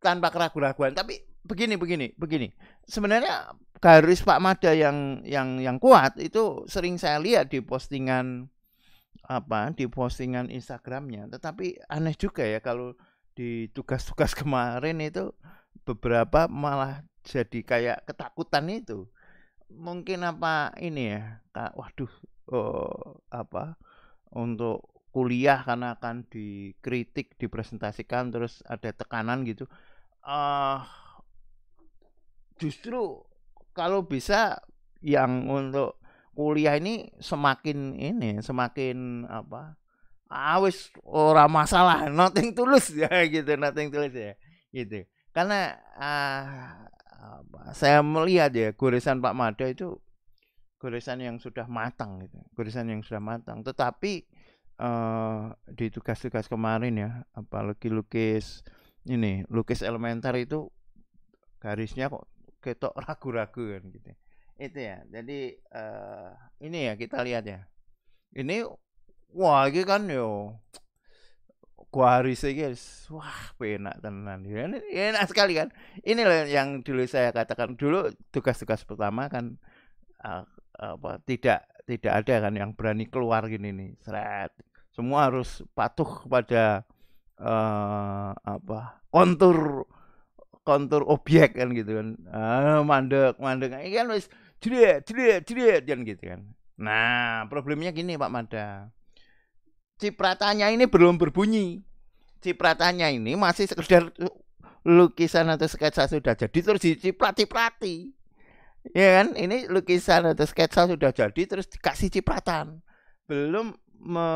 tanpa keraguan-keraguan. Tapi begini, begini, begini. Sebenarnya garis Pak Mada yang yang yang kuat itu sering saya lihat di postingan apa di postingan Instagramnya. Tetapi aneh juga ya kalau di tugas-tugas kemarin itu beberapa malah jadi kayak ketakutan itu mungkin apa ini ya kak waduh oh, apa untuk kuliah karena akan dikritik dipresentasikan terus ada tekanan gitu uh, justru kalau bisa yang untuk kuliah ini semakin ini semakin apa awis ah, orang ora masalah nothing tulus ya gitu nothing tulus ya gitu karena uh, saya melihat ya goresan Pak Mada itu goresan yang sudah matang gitu goresan yang sudah matang tetapi uh, di tugas-tugas kemarin ya apalagi lukis ini lukis elementer itu garisnya kok ketok ragu-ragu kan gitu itu ya jadi uh, ini ya kita lihat ya ini wah ini kan yo kuari guys, wah enak tenan, ya, ya enak sekali kan. Ini loh yang dulu saya katakan dulu tugas-tugas pertama kan uh, apa tidak tidak ada kan yang berani keluar gini nih, seret. Semua harus patuh kepada uh, apa kontur kontur objek kan gitu kan. Uh, mandek mandek, ini kan jadi jadi jadi jret kan gitu kan. Nah problemnya gini Pak Mada cipratannya ini belum berbunyi. Cipratannya ini masih sekedar lukisan atau sketsa sudah jadi terus diciprat ciprati Ya kan? Ini lukisan atau sketsa sudah jadi terus dikasih cipratan. Belum me,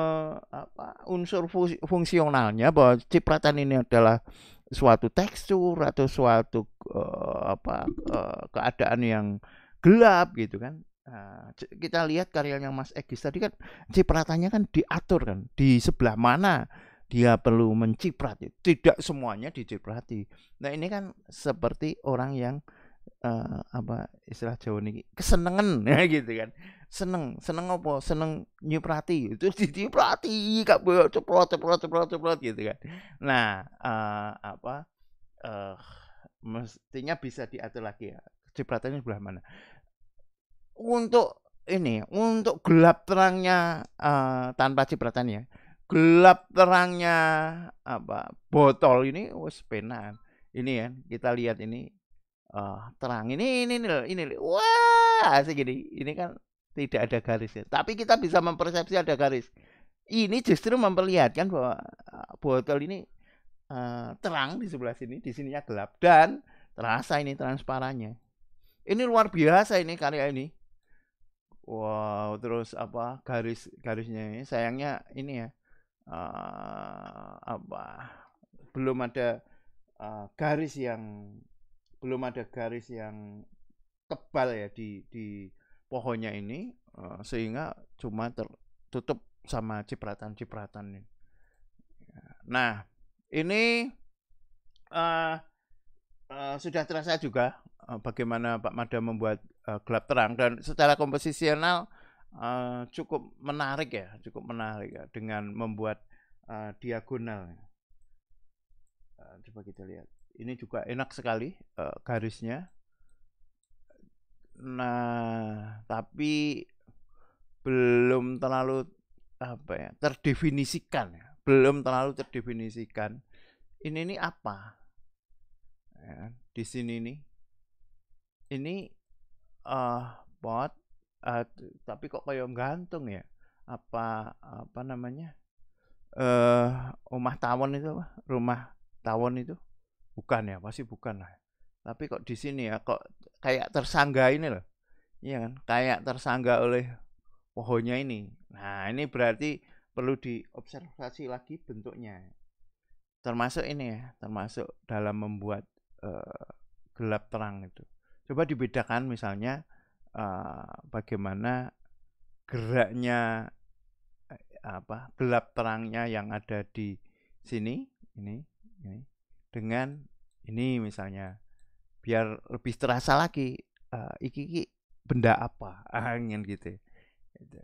apa, unsur fungsionalnya bahwa cipratan ini adalah suatu tekstur atau suatu uh, apa uh, keadaan yang gelap gitu kan Nah, kita lihat karyanya Mas Egis tadi kan cipratannya kan diatur kan di sebelah mana dia perlu menciprat tidak semuanya diciprati nah ini kan seperti orang yang uh, apa istilah Jawa ini kesenengan ya gitu kan seneng seneng apa seneng nyiprati itu diciprati kak ceprot ceprot ceprot ceprot gitu kan nah uh, apa uh, mestinya bisa diatur lagi ya cipratannya sebelah mana untuk ini untuk gelap terangnya uh, tanpa cipratan ya gelap terangnya apa botol ini wes penan ini ya kita lihat ini uh, terang ini ini ini ini wah asik ini ini kan tidak ada garis ya tapi kita bisa mempersepsi ada garis ini justru memperlihatkan bahwa eh, botol ini uh, terang di sebelah sini di sininya gelap dan terasa ini transparannya ini luar biasa ini karya ini wow terus apa garis garisnya ini sayangnya ini ya uh, apa belum ada uh, garis yang belum ada garis yang tebal ya di di pohonnya ini uh, sehingga cuma tertutup sama cipratan-cipratan ini. Nah, ini uh, uh, sudah terasa juga Eh, bagaimana Pak Mada membuat uh, gelap terang dan secara komposisional uh, cukup menarik ya, cukup menarik ya, dengan membuat uh, diagonal. Uh, coba kita lihat. Ini juga enak sekali uh, garisnya. Nah, tapi belum terlalu apa ya terdefinisikan ya belum terlalu terdefinisikan ini ini apa ya, kan? di sini nih ini uh, eh, pot uh, eh, tapi kok kayak gantung ya apa apa namanya eh uh, rumah tawon itu apa? rumah tawon itu bukan ya pasti bukan lah tapi kok di sini ya kok kayak tersangga ini loh iya kan kayak tersangga oleh pohonnya ini nah ini berarti perlu diobservasi lagi bentuknya termasuk ini ya termasuk dalam membuat uh, gelap terang itu Coba dibedakan misalnya uh, bagaimana geraknya eh, apa gelap terangnya yang ada di sini ini ini dengan ini misalnya biar lebih terasa lagi uh, iki, iki benda apa angin gitu, gitu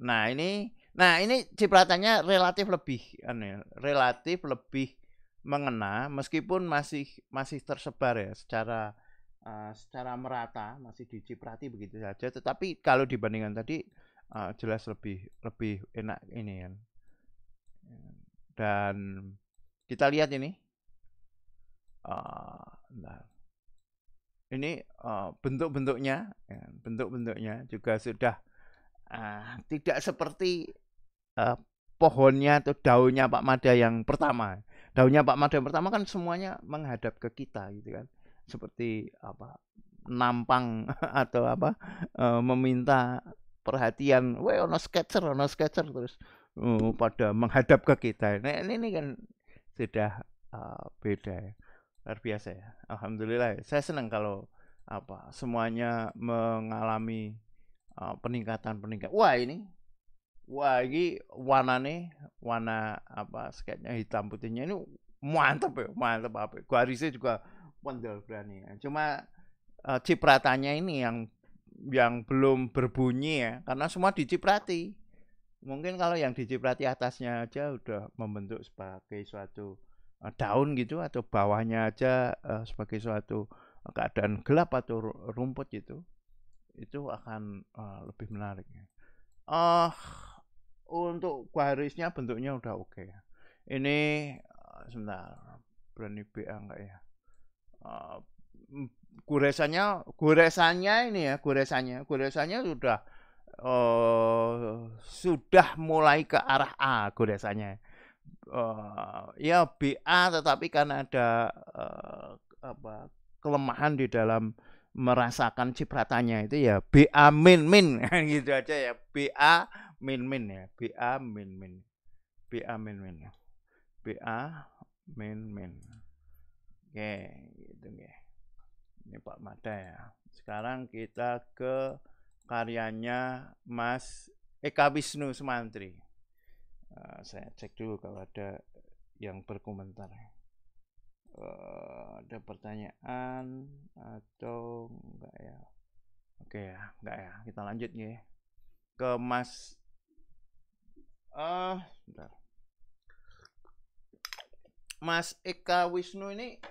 nah ini nah ini cipratannya relatif lebih aneh, ya, relatif lebih mengena meskipun masih masih tersebar ya secara uh, secara merata masih diciprati begitu saja tetapi kalau dibandingkan tadi uh, jelas lebih lebih enak ini kan dan kita lihat ini uh, ini uh, bentuk-bentuknya ya, bentuk-bentuknya juga sudah uh, tidak seperti uh, pohonnya atau daunnya Pak Mada yang pertama daunnya Pak Mada yang pertama kan semuanya menghadap ke kita gitu kan seperti apa nampang atau apa uh, meminta perhatian, weh ono sketcher, ono sketcher terus uh, pada menghadap ke kita. Nah, ini, ini kan sudah uh, beda ya. Luar biasa ya. Alhamdulillah. Ya. Saya senang kalau apa semuanya mengalami uh, eh, peningkatan peningkat. Wah, ini wah ini warna nih warna apa sketnya hitam putihnya ini mantep ya mantep apa ya. garisnya juga Wendel berani. Ya. Cuma uh, cipratannya ini yang yang belum berbunyi ya, karena semua diciprati. Mungkin kalau yang diciprati atasnya aja udah membentuk sebagai suatu uh, daun gitu atau bawahnya aja uh, sebagai suatu keadaan gelap atau rumput gitu itu akan uh, lebih menarik ya. Uh, untuk garisnya bentuknya udah oke okay. Ya. Ini uh, sebentar berani BA enggak ya? Ah, goresannya goresannya ini ya goresannya goresannya sudah uh, sudah mulai ke arah A goresannya uh, ya BA tetapi kan ada uh, apa kelemahan di dalam merasakan cipratannya itu ya BA min min gitu aja ya BA min min ya BA min min BA min min BA ya. min min, BA, min, min. Oke, gitu ya. Ini Pak Mata ya. Sekarang kita ke karyanya Mas Eka Wisnu Semantri. Uh, eh, saya cek dulu kalau ada yang berkomentar. Uh, ada pertanyaan atau enggak ya? Oke ya, enggak ya. Kita lanjut ya. Ke Mas eh uh, Mas Eka Wisnu ini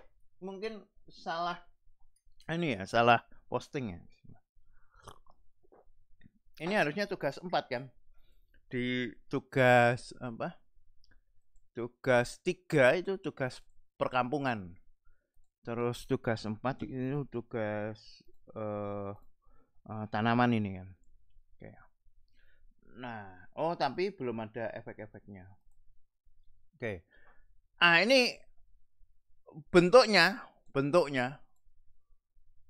mungkin salah ini ya salah posting ya ini harusnya tugas empat kan di tugas apa tugas tiga itu tugas perkampungan terus tugas empat itu tugas uh, uh, tanaman ini kan oke nah oh tapi belum ada efek-efeknya oke ah ini bentuknya, bentuknya,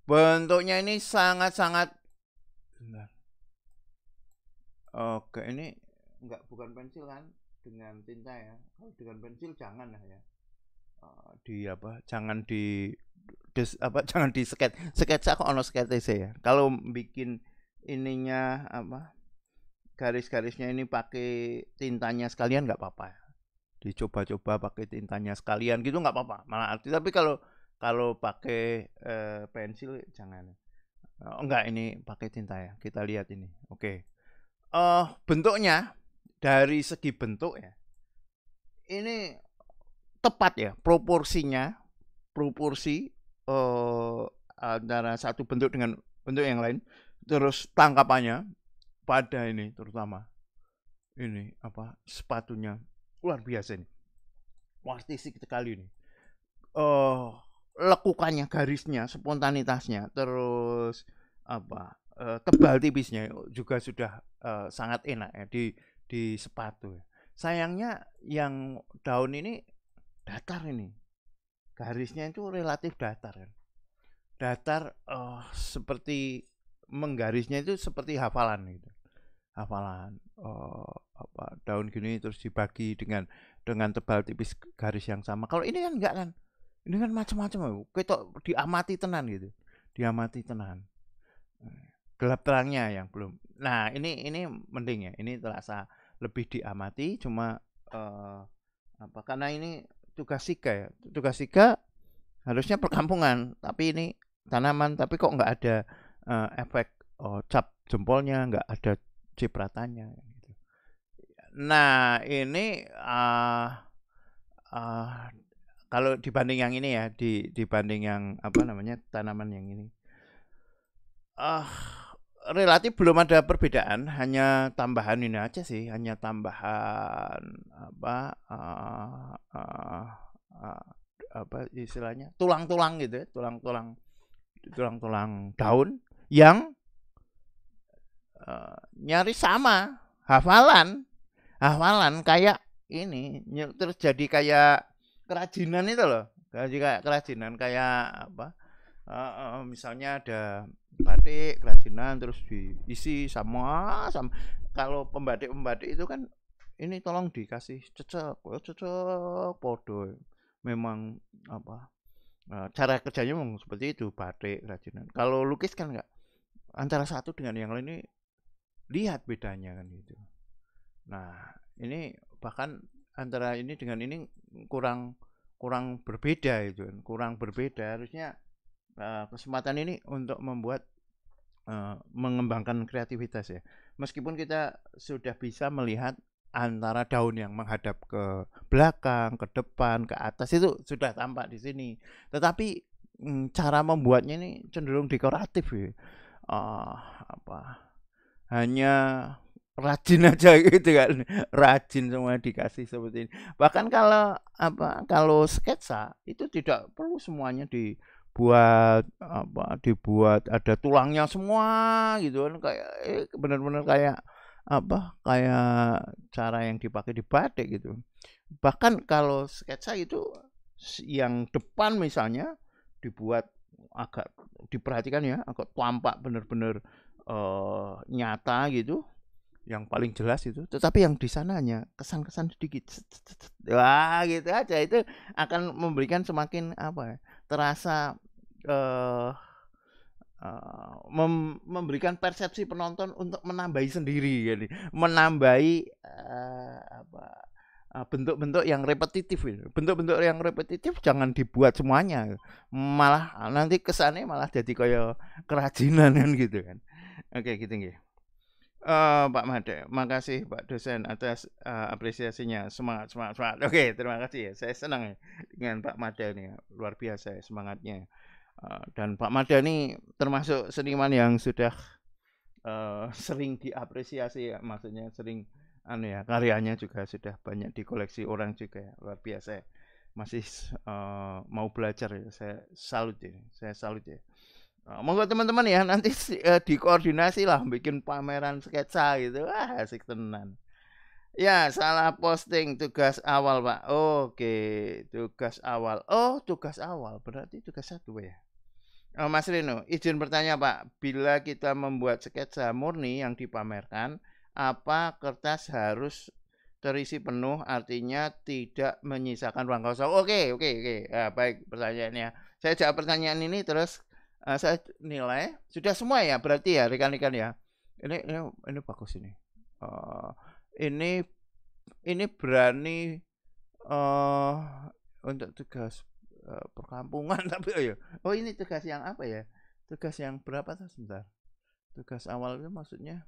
bentuknya ini sangat-sangat. Oke, ini enggak bukan pensil kan? Dengan tinta ya. Kalau dengan pensil jangan lah ya. Eh, di apa? Jangan di des, apa jangan di sket sketsa kok ono sketsa e ya kalau bikin ininya apa garis-garisnya ini pakai tintanya sekalian nggak apa-apa ya dicoba-coba pakai tintanya sekalian gitu nggak apa-apa malah arti tapi kalau kalau pakai e, pensil jangan oh, enggak ini pakai tinta ya kita lihat ini oke okay. uh, eh, bentuknya dari segi bentuk ya ini tepat ya proporsinya proporsi uh, antara satu bentuk dengan bentuk yang lain terus tangkapannya pada ini terutama ini apa sepatunya luar biasa ini artistik kali ini uh, lekukannya garisnya spontanitasnya terus apa uh, tebal tipisnya juga sudah uh, sangat enak ya di di sepatu ya. sayangnya yang daun ini datar ini garisnya itu relatif datar kan datar uh, seperti menggarisnya itu seperti hafalan gitu hafalan uh, apa daun gini terus dibagi dengan dengan tebal tipis garis yang sama. Kalau ini kan enggak kan. Ini kan macam-macam. kita diamati tenan gitu. Diamati tenan. Gelap terangnya yang belum. Nah, ini ini mending ya. Ini terasa lebih diamati cuma uh, apa karena ini tugas sika ya. Tugas sika harusnya perkampungan, tapi ini tanaman tapi kok nggak ada uh, efek oh, cap jempolnya, nggak ada cipratanya gitu. Nah, ini uh, uh, kalau dibanding yang ini ya, di dibanding yang apa namanya tanaman yang ini. Uh, relatif belum ada perbedaan, hanya tambahan ini aja sih, hanya tambahan apa uh, uh, uh, apa istilahnya tulang-tulang gitu, ya, tulang-tulang tulang-tulang daun yang Eh, nyaris sama hafalan hafalan kayak ini terus jadi kayak kerajinan itu loh kayak kerajinan kayak apa uh, uh, misalnya ada batik kerajinan terus diisi sama sama kalau pembatik pembatik itu kan ini tolong dikasih cecek oh, cecek podo memang apa uh, cara kerjanya memang seperti itu batik kerajinan kalau lukis kan enggak antara satu dengan yang lain ini lihat bedanya kan gitu. Nah, ini bahkan antara ini dengan ini kurang kurang berbeda itu, kan, kurang berbeda. Harusnya eh, kesempatan ini untuk membuat eh, mengembangkan kreativitas ya. Meskipun kita sudah bisa melihat antara daun yang menghadap ke belakang, ke depan, ke atas itu sudah tampak di sini. Tetapi mm, cara membuatnya ini cenderung dekoratif ya. Uh, apa hanya rajin aja gitu kan rajin semua dikasih seperti ini bahkan kalau apa kalau sketsa itu tidak perlu semuanya dibuat apa dibuat ada tulangnya semua gitu kan kayak eh, benar-benar kayak apa kayak cara yang dipakai di batik gitu bahkan kalau sketsa itu yang depan misalnya dibuat agak diperhatikan ya agak tampak benar-benar uh, nyata gitu yang paling jelas itu tetapi yang di sananya kesan-kesan sedikit wah gitu aja itu akan memberikan semakin apa ya, terasa uh, uh, mem memberikan persepsi penonton untuk menambahi sendiri jadi menambahi uh, apa bentuk-bentuk yang repetitif bentuk-bentuk yang repetitif jangan dibuat semuanya malah nanti kesannya malah jadi kayak kerajinan kan gitu kan Oke, gitu nggih. Uh, Pak Made, makasih Pak dosen atas uh, apresiasinya. Semangat, semangat, semangat. Oke, terima kasih ya. Saya senang ya dengan Pak Made ini. Luar biasa ya, semangatnya. Uh, dan Pak Made ini termasuk seniman yang sudah uh, sering diapresiasi ya. Maksudnya sering anu ya, karyanya juga sudah banyak dikoleksi orang juga ya. Luar biasa. Ya. Masih uh, mau belajar ya. Saya salut ya. Saya salut ya. Nah, monggo teman-teman ya nanti eh, dikoordinasi lah bikin pameran sketsa gitu. Wah, asik tenan. Ya, salah posting tugas awal, Pak. Oke, tugas awal. Oh, tugas awal berarti tugas satu ya. Oh, Mas Rino izin bertanya, Pak. Bila kita membuat sketsa murni yang dipamerkan, apa kertas harus terisi penuh artinya tidak menyisakan ruang kosong. Oke, oke, oke. Nah, baik pertanyaannya. Saya jawab pertanyaan ini terus uh, saya nilai sudah semua ya berarti ya rekan-rekan ya ini ini ini bagus ini uh, ini ini berani uh, untuk tugas uh, perkampungan tapi oh, iya. oh ini tugas yang apa ya tugas yang berapa tuh sebentar tugas awal itu maksudnya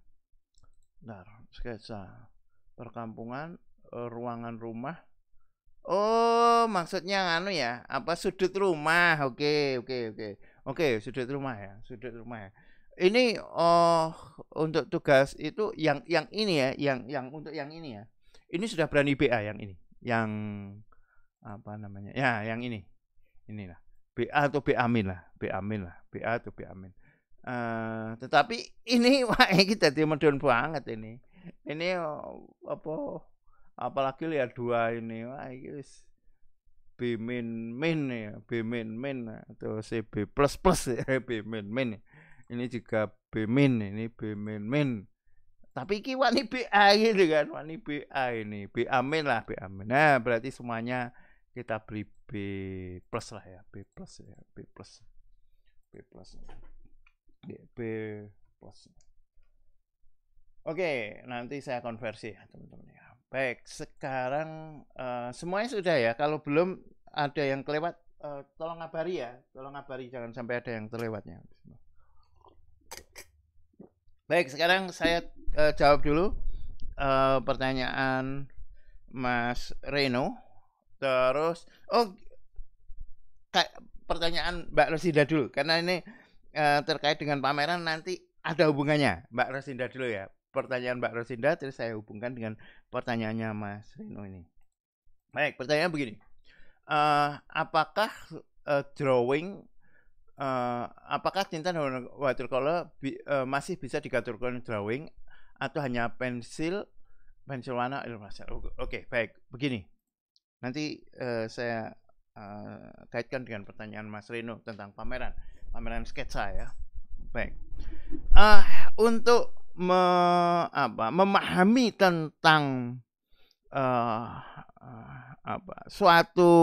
bentar sketsa perkampungan ruangan rumah oh maksudnya anu ya apa sudut rumah oke okay, oke okay, oke okay. Oke, okay, sudut rumah ya, sudut rumah ya. Ini oh untuk tugas itu yang yang ini ya, yang yang untuk yang ini ya. Ini sudah berani BA yang ini, yang apa namanya? Ya, yang ini. Inilah. BA atau BA min lah, BA min lah, BA atau BA min. Uh, eh, tetapi ini wah kita di medun banget ini. Ini eh, apa apalagi lihat dua ini wah ini B min min ya B min min nah, atau C B plus plus ya B min min ya. ini juga B min ini B min min tapi ini wani BA gitu kan wani BA ini B amin lah B amin nah berarti semuanya kita beri B plus lah ya B plus ya B plus B plus iya, B plus oke nanti saya konversi ya teman-teman ya Baik, sekarang uh, semuanya sudah ya. Kalau belum ada yang kelewat, uh, tolong kabari ya. Tolong kabari jangan sampai ada yang terlewatnya. Baik, sekarang saya uh, jawab dulu uh, pertanyaan Mas Reno. Terus, oh, pertanyaan Mbak Rosida dulu, karena ini uh, terkait dengan pameran nanti ada hubungannya, Mbak Rosida dulu ya pertanyaan Mbak Rosinda terus saya hubungkan dengan pertanyaannya Mas Reno ini. Baik, pertanyaan begini. Uh, apakah uh, drawing uh, apakah tinta dan watercolor uh, masih bisa dikategorikan drawing atau hanya pensil pensil warna Oke, okay, baik. Begini. Nanti uh, saya uh, kaitkan dengan pertanyaan Mas Reno tentang pameran, pameran sketsa ya. Baik. Uh, untuk me, apa, memahami tentang uh, apa suatu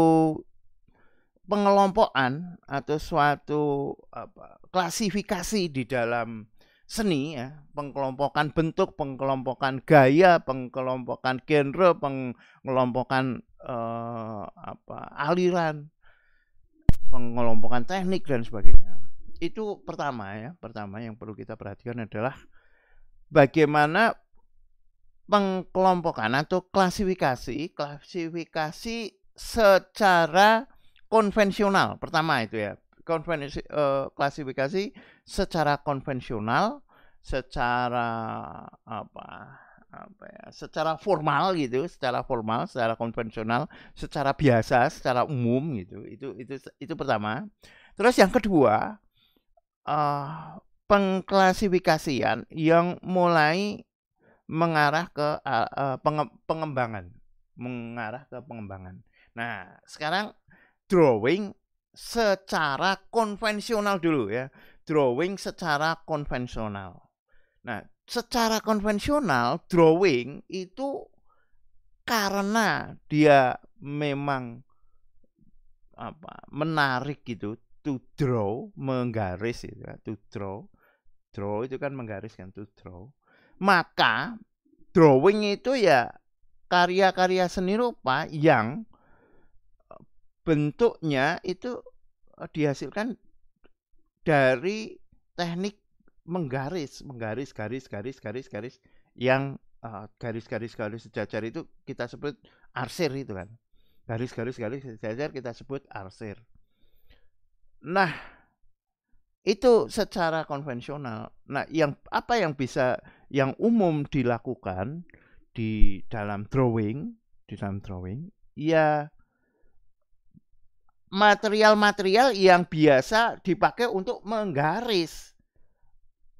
pengelompokan atau suatu apa, klasifikasi di dalam seni ya pengkelompokan bentuk pengkelompokan gaya pengkelompokan genre pengkelompokan uh, eh, apa aliran pengelompokan teknik dan sebagainya itu pertama ya pertama yang perlu kita perhatikan adalah bagaimana pengkelompokan atau klasifikasi klasifikasi secara konvensional pertama itu ya konvensi uh, klasifikasi secara konvensional secara apa apa ya secara formal gitu secara formal secara konvensional secara biasa secara umum gitu itu itu itu pertama terus yang kedua uh, pengklasifikasian yang mulai mengarah ke uh, pengembangan, mengarah ke pengembangan. Nah, sekarang drawing secara konvensional dulu ya. Drawing secara konvensional. Nah, secara konvensional drawing itu karena dia memang apa menarik gitu to draw menggaris gitu ya, to draw draw itu kan menggariskan to draw maka drawing itu ya karya-karya seni rupa yang eh, bentuknya itu eh, dihasilkan dari teknik menggaris, menggaris, garis, garis, garis, garis yang garis-garis eh, garis sejajar itu kita sebut arsir itu kan. Garis-garis garis sejajar kita sebut arsir. Nah, itu secara konvensional. Nah, yang apa yang bisa yang umum dilakukan di dalam drawing, di dalam drawing, ya material-material yang biasa dipakai untuk menggaris,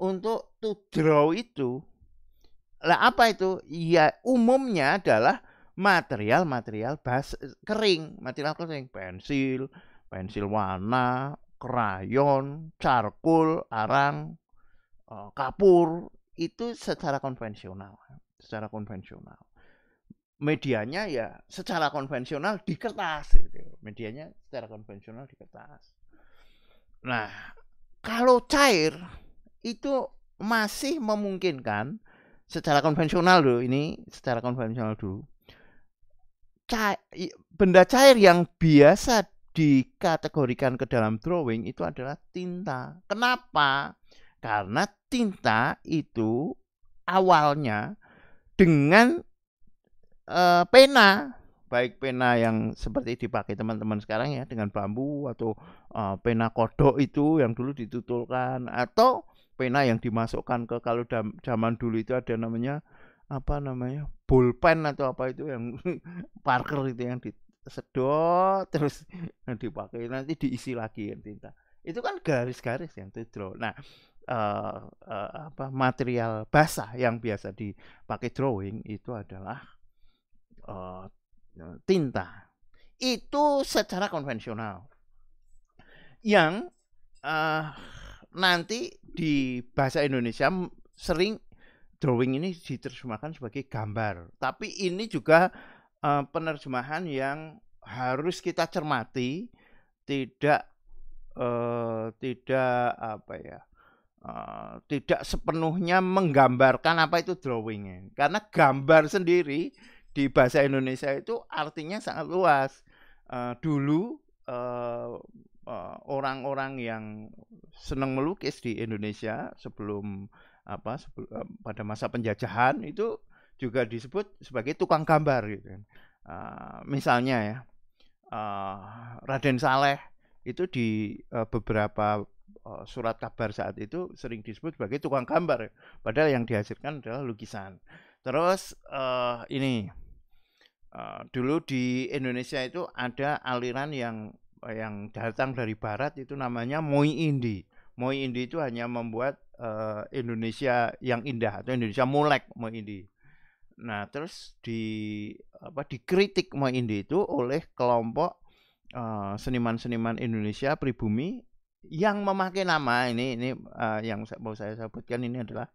untuk to draw itu. Lah apa itu? Ya umumnya adalah material-material bas kering, material kering, pensil, pensil warna, krayon, carkul, arang, eh, kapur itu secara konvensional, secara konvensional. Medianya ya secara konvensional di kertas itu. Medianya secara konvensional di kertas. Nah, kalau cair itu masih memungkinkan secara konvensional dulu ini secara konvensional dulu. Cair, benda cair yang biasa dikategorikan ke dalam drawing itu adalah tinta. Kenapa? Karena tinta itu awalnya dengan e, pena, baik pena yang seperti dipakai teman-teman sekarang ya dengan bambu atau e, pena kodok itu yang dulu ditutulkan atau pena yang dimasukkan ke kalau dam, zaman dulu itu ada namanya apa namanya pulpen atau apa itu yang Parker itu yang di, sedot terus dipakai nanti diisi lagi yang tinta itu kan garis-garis yang draw nah uh, uh, apa material basah yang biasa dipakai drawing itu adalah uh, tinta itu secara konvensional yang uh, nanti di bahasa Indonesia sering drawing ini diterjemahkan sebagai gambar tapi ini juga Eh, penerjemahan yang harus kita cermati, tidak uh, tidak apa ya, uh, tidak sepenuhnya menggambarkan apa itu drawingnya, karena gambar sendiri di bahasa Indonesia itu artinya sangat luas. Uh, dulu uh, uh, orang-orang yang senang melukis di Indonesia sebelum apa sebelum, uh, pada masa penjajahan itu juga disebut sebagai tukang gambar gitu kan. Uh, misalnya ya uh, Raden Saleh itu di uh, beberapa uh, surat kabar saat itu sering disebut sebagai tukang gambar padahal yang dihasilkan adalah lukisan terus uh, ini uh, dulu di Indonesia itu ada aliran yang yang datang dari Barat itu namanya Moi Indi Moi Indi itu hanya membuat uh, Indonesia yang indah atau Indonesia mulek Moi Indi Nah, terus di apa dikritik itu oleh kelompok eh, seniman-seniman uh, Indonesia pribumi yang memakai nama ini ini uh, yang mau saya sebutkan ini adalah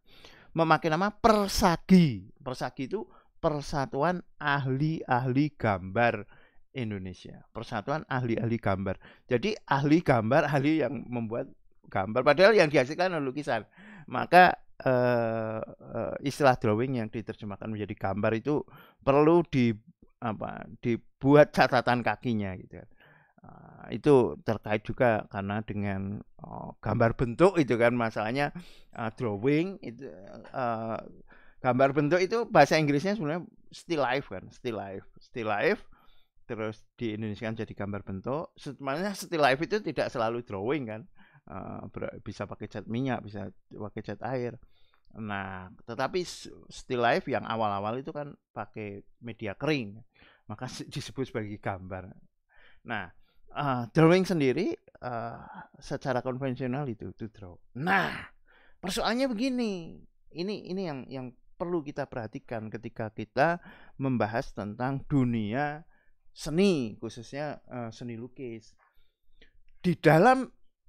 memakai nama Persagi. Persagi itu Persatuan Ahli-ahli Gambar Indonesia. Persatuan Ahli-ahli Gambar. Jadi ahli gambar, ahli yang membuat gambar padahal yang dihasilkan lukisan. Maka uh, istilah drawing yang diterjemahkan menjadi gambar itu perlu di apa dibuat catatan kakinya gitu kan. Uh, itu terkait juga karena dengan uh, gambar bentuk itu kan masalahnya uh, drawing itu uh, gambar bentuk itu bahasa Inggrisnya sebenarnya still life kan still life still life terus di Indonesia kan jadi gambar bentuk sebenarnya still life itu tidak selalu drawing kan uh, bisa pakai cat minyak, bisa pakai cat air. Nah, tetapi still life yang awal-awal itu kan pakai media kering, maka disebut sebagai gambar. Nah, uh, drawing sendiri uh, secara konvensional itu to draw. Nah, persoalannya begini. Ini ini yang yang perlu kita perhatikan ketika kita membahas tentang dunia seni, khususnya uh, seni lukis. Di dalam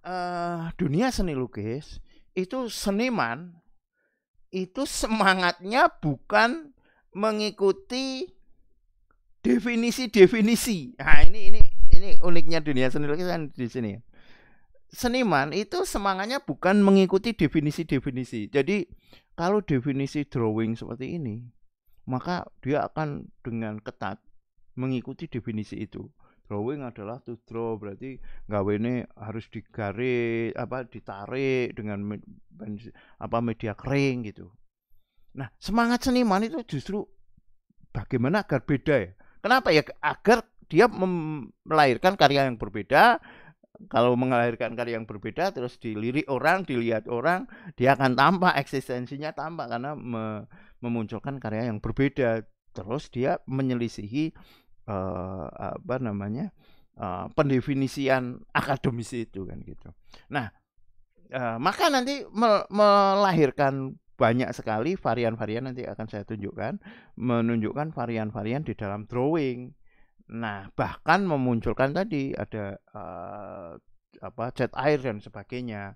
uh, dunia seni lukis itu seniman itu semangatnya bukan mengikuti definisi-definisi. Nah, ini ini ini uniknya dunia seni lukis kan di sini. Seniman itu semangatnya bukan mengikuti definisi-definisi. Jadi kalau definisi drawing seperti ini, maka dia akan dengan ketat mengikuti definisi itu drawing adalah to draw berarti gawe ini harus digarik apa ditarik dengan apa media kering gitu nah semangat seniman itu justru bagaimana agar beda ya kenapa ya agar dia melahirkan karya yang berbeda kalau mengalirkan karya yang berbeda terus dilirik orang dilihat orang dia akan tampak eksistensinya tampak karena me memunculkan karya yang berbeda terus dia menyelisihi uh, apa namanya uh, pendefinisian akademisi itu kan gitu. Nah uh, maka nanti me melahirkan banyak sekali varian-varian nanti akan saya tunjukkan menunjukkan varian-varian di dalam drawing. Nah bahkan memunculkan tadi ada uh, apa cat air dan sebagainya.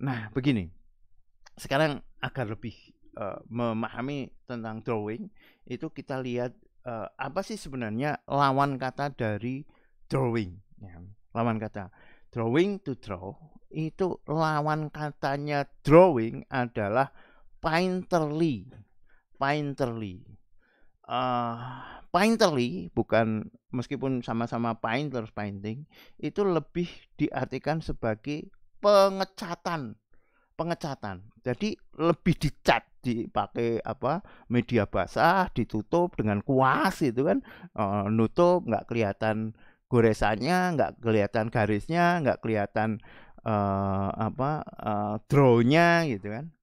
Nah begini sekarang agar lebih uh, memahami tentang drawing itu kita lihat uh, apa sih sebenarnya lawan kata dari drawing ya. lawan kata drawing to draw itu lawan katanya drawing adalah painterly painterly uh, eh, painterly bukan meskipun sama-sama painter painting itu lebih diartikan sebagai pengecatan pengecatan. Jadi lebih dicat dipakai apa media basah ditutup dengan kuas itu kan e, nutup nggak kelihatan goresannya, nggak kelihatan garisnya, nggak kelihatan e, apa e, drawnya gitu kan.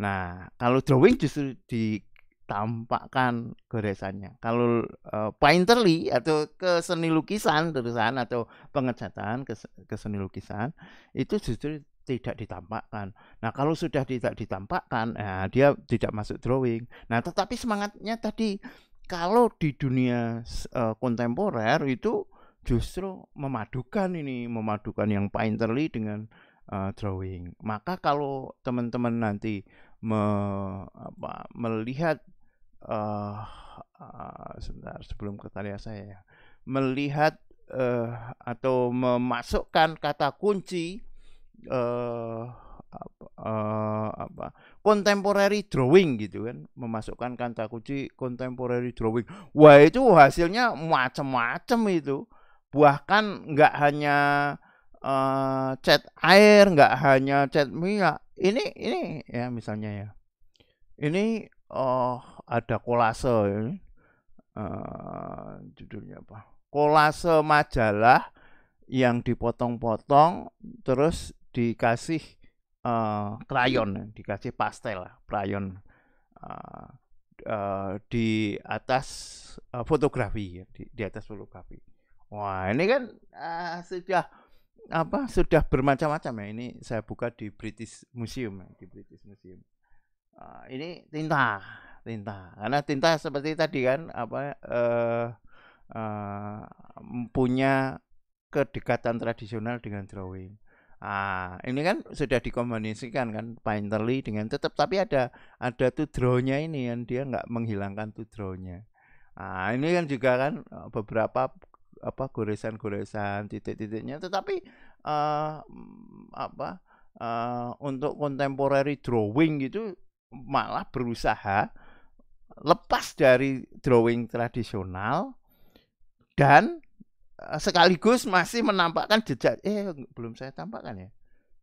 Nah kalau drawing justru ditampakkan goresannya. Kalau e, painterly atau ke seni lukisan terusan atau pengecatan ke, ke lukisan itu justru tidak ditampakkan. Nah, kalau sudah tidak ditampakkan, nah, dia tidak masuk drawing. Nah, tetapi semangatnya tadi kalau di dunia uh, kontemporer itu justru memadukan ini, memadukan yang painterly dengan uh, drawing. Maka kalau teman-teman nanti me, apa, melihat uh, uh, sebentar sebelum ke karya saya ya, melihat uh, atau memasukkan kata kunci uh, apa, uh, apa contemporary drawing gitu kan memasukkan kata kunci contemporary drawing wah itu hasilnya macem-macem itu bahkan nggak hanya uh, cat air nggak hanya cat minyak ini ini ya misalnya ya ini oh ada kolase ini ya. uh, judulnya apa kolase majalah yang dipotong-potong terus dikasih uh, krayon, dikasih pastel, krayon uh, uh, di atas uh, fotografi, ya, di, di atas fotografi. Wah ini kan uh, sudah apa sudah bermacam-macam ya ini saya buka di British Museum ya, di British Museum uh, ini tinta tinta karena tinta seperti tadi kan apa uh, uh, punya kedekatan tradisional dengan drawing Ah, ini kan sudah dikombinasikan kan Painterly dengan tetap tapi ada ada tuh drawnya ini yang dia nggak menghilangkan tuh drawnya. Ah, ini kan juga kan eh, beberapa apa goresan-goresan titik-titiknya tetapi uh, apa uh, untuk contemporary drawing gitu malah berusaha lepas dari drawing tradisional dan Eh, sekaligus masih menampakkan jejak eh belum saya tampakkan ya,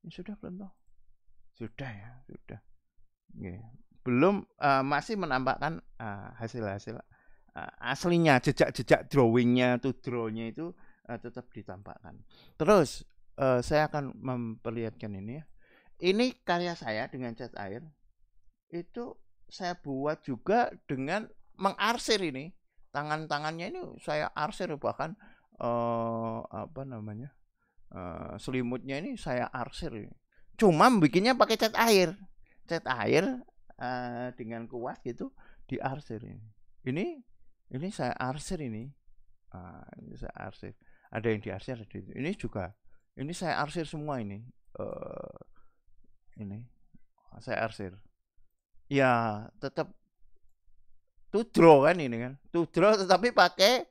ya sudah belum toh sudah ya sudah belum uh, masih menampakkan eh, hasil-hasil uh, uh, aslinya jejak-jejak drawingnya tuh drawnya itu uh, tetap ditampakkan terus uh, saya akan memperlihatkan ini ya ini karya saya dengan cat air itu saya buat juga dengan mengarsir ini tangan-tangannya ini saya arsir bahkan uh, apa namanya uh, selimutnya ini saya arsir cuma bikinnya pakai cat air cat air uh, dengan kuas gitu di arsir ini ini ini saya arsir ini uh, ini saya arsir ada yang di arsir ini juga ini saya arsir semua ini uh, ini saya arsir ya tetap tudro kan ini kan tudro tetapi pakai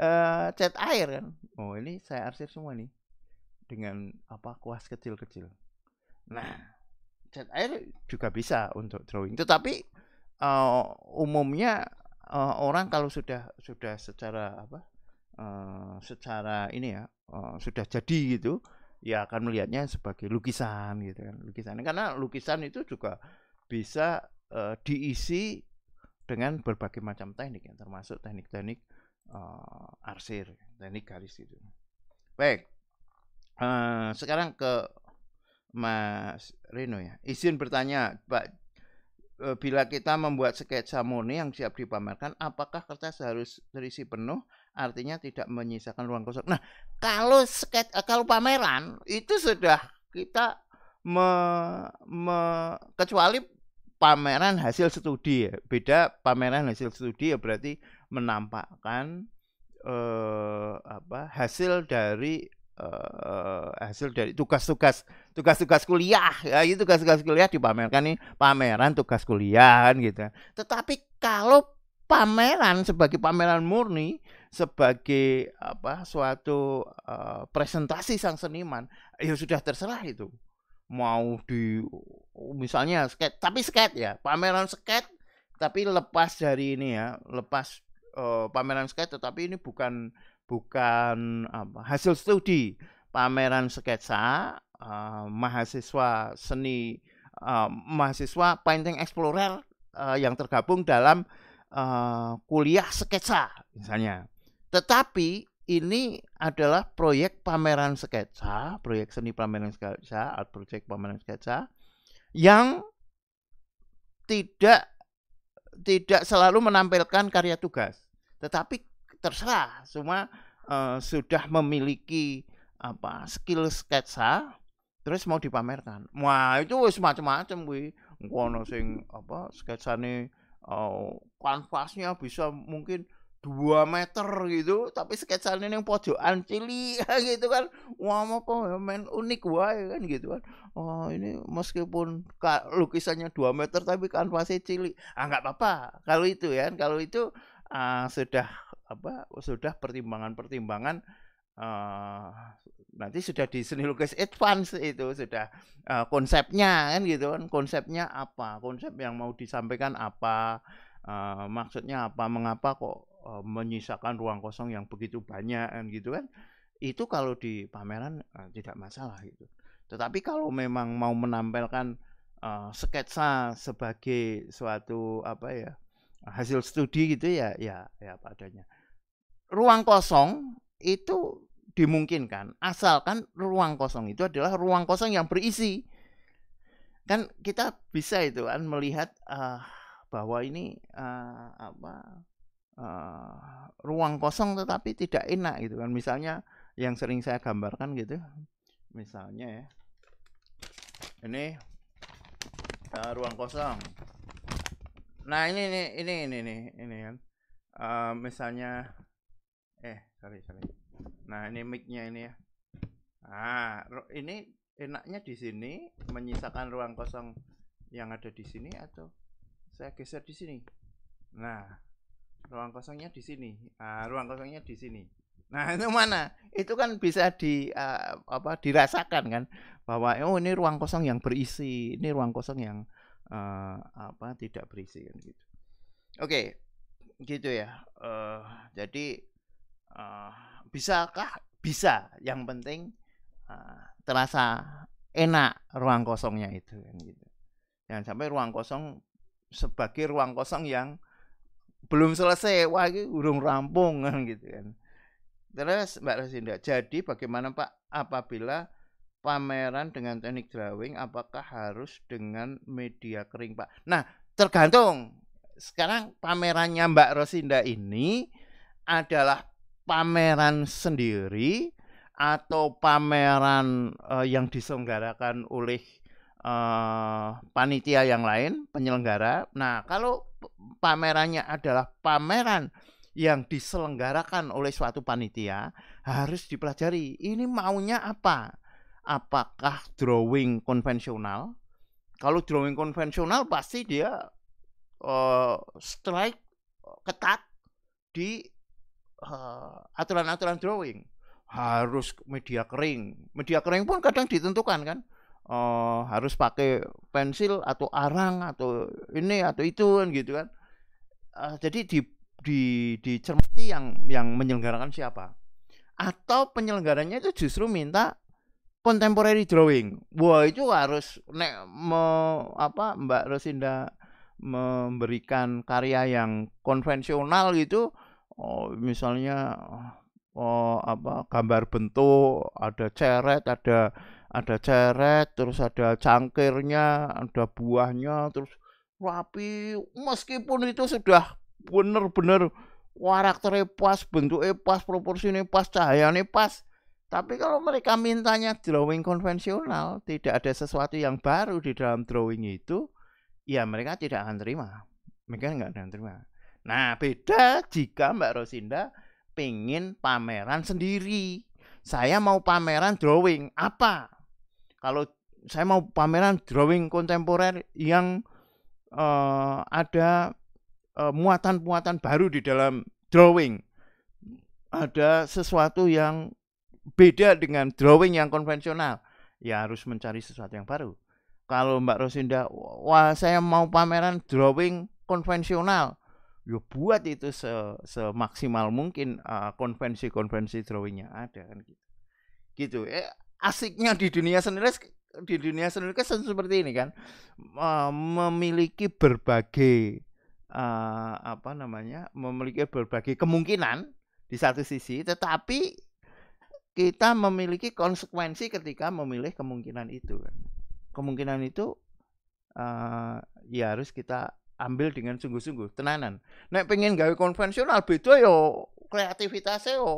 uh, cat air kan oh ini saya arsir semua nih dengan apa kuas kecil-kecil nah cat air juga bisa untuk drawing tetapi uh, umumnya uh, orang kalau sudah sudah secara apa uh, secara ini ya uh, sudah jadi gitu ya akan melihatnya sebagai lukisan gitu kan lukisan karena lukisan itu juga bisa uh, diisi dengan berbagai macam teknik ya, termasuk teknik-teknik uh, arsir teknik garis itu baik uh, sekarang ke Mas Reno ya izin bertanya Pak uh, bila kita membuat sketsa murni yang siap dipamerkan apakah kertas harus terisi penuh artinya tidak menyisakan ruang kosong nah kalau sket kalau pameran itu sudah kita me, me, kecuali pameran hasil studi ya. Beda pameran hasil studi ya berarti menampakkan eh, apa hasil dari eh, hasil dari tugas-tugas tugas-tugas kuliah ya itu tugas-tugas kuliah dipamerkan nih pameran tugas kuliah gitu tetapi kalau pameran sebagai pameran murni sebagai apa suatu uh, presentasi sang seniman ya sudah terserah itu mau di misalnya sket tapi sket ya pameran sket tapi lepas dari ini ya lepas Eh, pameran sketsa tapi ini bukan bukan apa, hasil studi pameran sketsa uh, mahasiswa seni uh, mahasiswa painting explorer uh, yang tergabung dalam uh, kuliah sketsa misalnya. Tetapi ini adalah proyek pameran sketsa, proyek seni pameran sketsa, art project pameran sketsa yang tidak tidak selalu menampilkan karya tugas. Tetapi terserah, semua uh, eh, sudah memiliki apa skill sketsa terus mau dipamerkan. Wah, itu semacam macam gue Ngono sing apa nih eh, uh, kanvasnya bisa mungkin dua meter gitu tapi sketsa nih yang pojokan cili gitu kan wah apa ya, main unik wah kan gitu kan oh ini meskipun lukisannya dua meter tapi kanvasnya cili ah nggak apa-apa kalau itu ya kan, kalau itu uh, sudah apa sudah pertimbangan-pertimbangan uh, nanti sudah di seni lukis advance itu sudah uh, konsepnya kan gitu kan konsepnya apa konsep yang mau disampaikan apa uh, maksudnya apa mengapa kok uh, menyisakan ruang kosong yang begitu banyak kan gitu kan itu kalau di pameran uh, tidak masalah gitu tetapi kalau memang mau menampilkan uh, sketsa sebagai suatu apa ya hasil studi gitu ya ya ya padanya ruang kosong itu dimungkinkan asalkan ruang kosong itu adalah ruang kosong yang berisi kan kita bisa itu kan melihat uh, bahwa ini uh, apa uh, ruang kosong tetapi tidak enak gitu kan misalnya yang sering saya gambarkan gitu misalnya ya ini uh, ruang kosong nah ini ini ini ini ini, ini kan uh, misalnya eh sorry sorry nah ini micnya ini ya nah ini enaknya di sini menyisakan ruang kosong yang ada di sini atau saya geser di sini nah ruang kosongnya di sini uh, ruang kosongnya di sini Nah itu mana? Itu kan bisa di uh, apa dirasakan kan bahwa oh ini ruang kosong yang berisi, ini ruang kosong yang uh, apa tidak berisi kan gitu. Oke, okay, gitu ya. Uh, jadi uh, bisakah bisa? Yang penting uh, terasa enak ruang kosongnya itu kan gitu. Jangan sampai ruang kosong sebagai ruang kosong yang belum selesai, wah ini urung rampung kan gitu kan. Terus Mbak Rosinda, jadi bagaimana Pak apabila pameran dengan teknik drawing apakah harus dengan media kering pak? Nah tergantung sekarang pamerannya Mbak Rosinda ini adalah pameran sendiri atau pameran uh, yang diselenggarakan oleh uh, panitia yang lain penyelenggara. Nah kalau pamerannya adalah pameran yang diselenggarakan oleh suatu panitia harus dipelajari ini maunya apa apakah drawing konvensional. Kalau drawing konvensional pasti dia uh, strike eh, ketat di eh, aturan-aturan uh, drawing. Harus media kering. Media kering pun kadang ditentukan kan. Uh, harus pakai pensil atau arang atau ini atau itu kan gitu kan. Uh, jadi di di dicermati yang yang menyelenggarakan siapa atau penyelenggaranya itu justru minta contemporary drawing. Wah, itu harus nek me, apa Mbak Rosinda memberikan karya yang konvensional gitu oh, misalnya oh, apa gambar bentuk ada ceret ada ada ceret terus ada cangkirnya ada buahnya terus rapi meskipun itu sudah benar-benar karakternya pas bentuknya pas proporsinya pas cahayanya pas tapi kalau mereka mintanya drawing konvensional, tidak ada sesuatu yang baru di dalam drawing itu, ya mereka tidak akan terima. Mereka nggak akan terima. Nah, beda jika Mbak Rosinda pengen pameran sendiri. Saya mau pameran drawing apa? Kalau saya mau pameran drawing kontemporer yang uh, ada eh, muatan-muatan uh, muatan -muatan baru di dalam drawing. Ada sesuatu yang beda dengan drawing yang konvensional ya harus mencari sesuatu yang baru kalau Mbak Rosinda wah saya mau pameran drawing konvensional ya buat itu se semaksimal mungkin konvensi eh, konvensi-konvensi drawingnya ada kan gitu gitu eh, asiknya di dunia seni di dunia seni lukis kan seperti ini kan uh, memiliki berbagai uh, apa namanya memiliki berbagai kemungkinan di satu sisi tetapi kita memiliki konsekuensi ketika memilih kemungkinan itu kan. Kemungkinan itu uh, ya harus kita ambil dengan sungguh-sungguh, tenanan. Nek pengen gawe konvensional beda yo ya, kreativitasnya yo ya,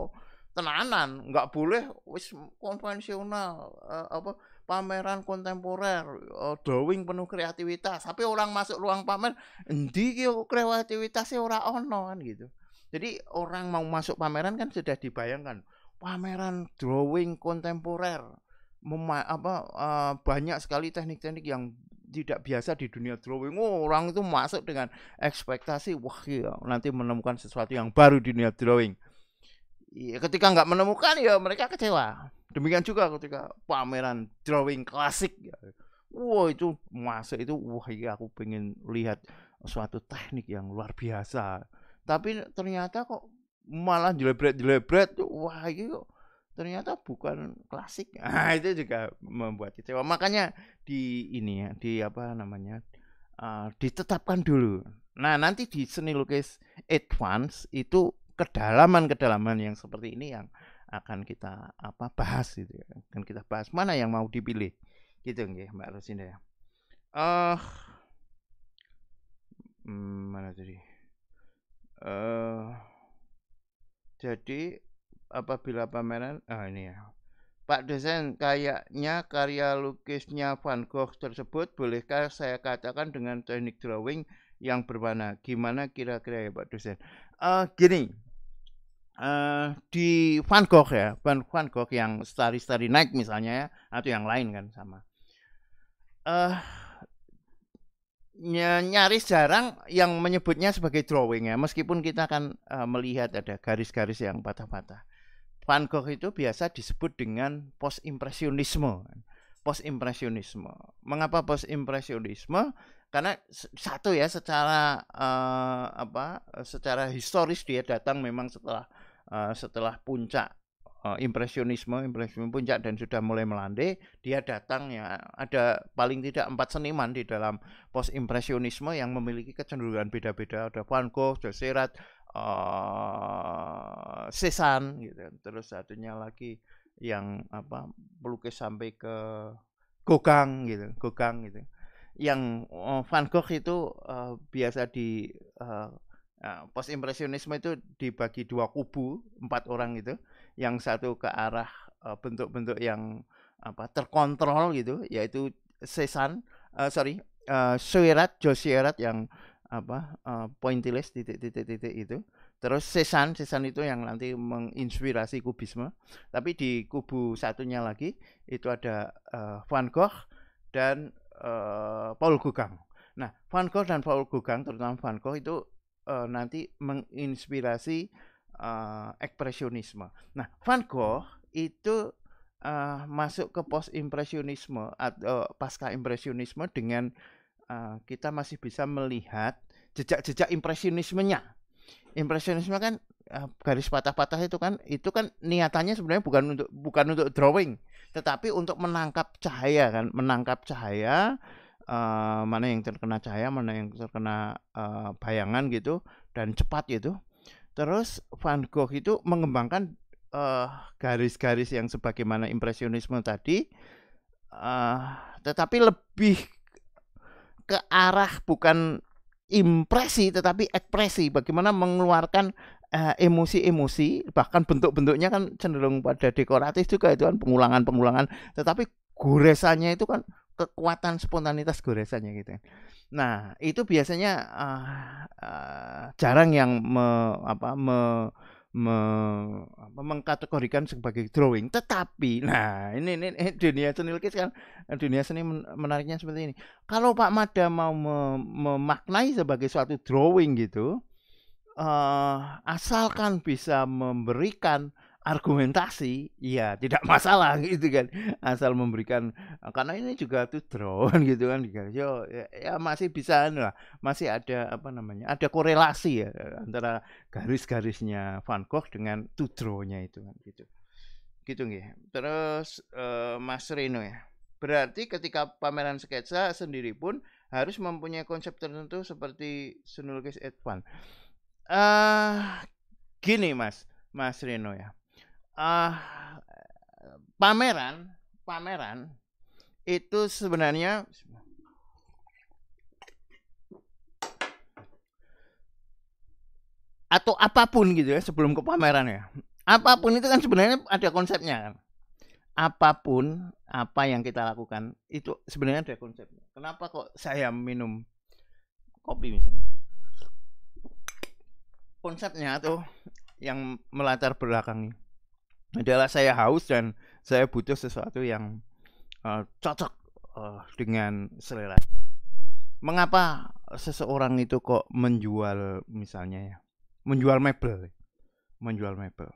tenanan, nggak boleh wis konvensional uh, apa pameran kontemporer, uh, drawing penuh kreativitas. Tapi orang masuk ruang pamer endi ki kreativitasnya ora ono kan gitu. Jadi orang mau masuk pameran kan sudah dibayangkan pameran drawing kontemporer mema apa uh, banyak sekali teknik-teknik yang tidak biasa di dunia drawing. Oh, orang itu masuk dengan ekspektasi wah ya, nanti menemukan sesuatu yang baru di dunia drawing. Ya, ketika nggak menemukan ya mereka kecewa. Demikian juga ketika pameran drawing klasik. Ya. Wah itu masuk itu wah ya aku pengen lihat suatu teknik yang luar biasa. Tapi ternyata kok malah jelebret-jelebret wah kok ternyata bukan klasik nah, itu juga membuat kecewa makanya di ini ya di apa namanya uh, ditetapkan dulu nah nanti di seni lukis advance itu kedalaman-kedalaman yang seperti ini yang akan kita apa bahas gitu ya. akan kita bahas mana yang mau dipilih gitu nggih Mbak Rosinda ya uh, mana tadi eh uh, jadi apabila pameran ah ini ya. Pak dosen, kayaknya karya lukisnya Van Gogh tersebut bolehkah saya katakan dengan teknik drawing yang berwarna? Gimana kira-kira ya Pak dosen? Uh, eh, gini, uh, di Van Gogh ya, Van, Van Gogh yang Starry Starry Night misalnya ya, atau yang lain kan sama. Uh, nyaris jarang yang menyebutnya sebagai drawing ya meskipun kita akan eh, melihat ada garis-garis yang patah-patah Van Gogh itu biasa disebut dengan post impresionisme post impresionisme mengapa post impresionisme karena satu ya secara uh, apa secara historis dia datang memang setelah uh, setelah puncak uh, impresionisme impresionisme puncak dan sudah mulai melandai dia datang ya ada paling tidak empat seniman di dalam post impresionisme yang memiliki kecenderungan beda-beda ada Van Gogh, ada Serat, uh, eh, Cezanne gitu terus satunya lagi yang apa pelukis sampai ke Gogang gitu Gogang gitu yang uh, Van Gogh itu uh, biasa di uh, post impresionisme itu dibagi dua kubu empat orang gitu yang satu ke arah bentuk-bentuk yang apa terkontrol gitu yaitu sesan uh, sorry uh, suirat josierat yang apa uh, pointilis titik-titik-titik itu terus sesan sesan itu yang nanti menginspirasi kubisme tapi di kubu satunya lagi itu ada uh, Van Gogh dan uh, Paul Gauguin nah Van Gogh dan Paul Gauguin terutama Van Gogh itu uh, nanti menginspirasi uh, ekspresionisme. Nah, Van Gogh itu uh, masuk ke post impresionisme atau eh, pasca impresionisme dengan uh, kita masih bisa melihat jejak-jejak impresionismenya. Impresionisme kan uh, garis patah-patah itu kan itu kan niatannya sebenarnya bukan untuk bukan untuk drawing, tetapi untuk menangkap cahaya kan, menangkap cahaya uh, mana yang terkena cahaya, mana yang terkena uh, bayangan gitu dan cepat gitu Terus Van Gogh itu mengembangkan eh, garis-garis uh, yang sebagaimana impresionisme tadi, uh, tetapi lebih ke arah bukan impresi tetapi ekspresi. Bagaimana mengeluarkan eh, emosi-emosi uh, bahkan bentuk-bentuknya kan cenderung pada dekoratif juga itu kan pengulangan-pengulangan, tetapi goresannya itu kan kekuatan spontanitas goresannya gitu. Ya. Nah itu biasanya uh, uh, jarang yang me, apa me, me, apa, mengkategorikan sebagai drawing. Tetapi nah ini, ini, ini dunia seni lukis kan dunia seni menariknya seperti ini. Kalau Pak Mada mau me, memaknai sebagai suatu drawing gitu, uh, asalkan bisa memberikan argumentasi ya tidak masalah gitu kan asal memberikan eh, karena ini juga tuh drone gitu kan yo ya, ya masih bisa anu lah masih ada apa namanya ada korelasi ya eh, antara garis-garisnya Van Gogh dengan tudronya itu kan gitu gitu nggih terus uh, Mas Reno ya berarti ketika pameran sketsa sendiri pun harus mempunyai konsep tertentu seperti senulis Edvan uh, ah, gini Mas Mas Reno ya uh, pameran pameran itu sebenarnya atau apapun gitu ya sebelum ke pameran ya apapun itu kan sebenarnya ada konsepnya kan apapun apa yang kita lakukan itu sebenarnya ada konsepnya kenapa kok saya minum kopi misalnya konsepnya atau yang melatar belakangi adalah saya haus dan saya butuh sesuatu yang uh, cocok uh, dengan selera saya. Mengapa seseorang itu kok menjual misalnya ya, menjual mebel, ya? menjual mebel?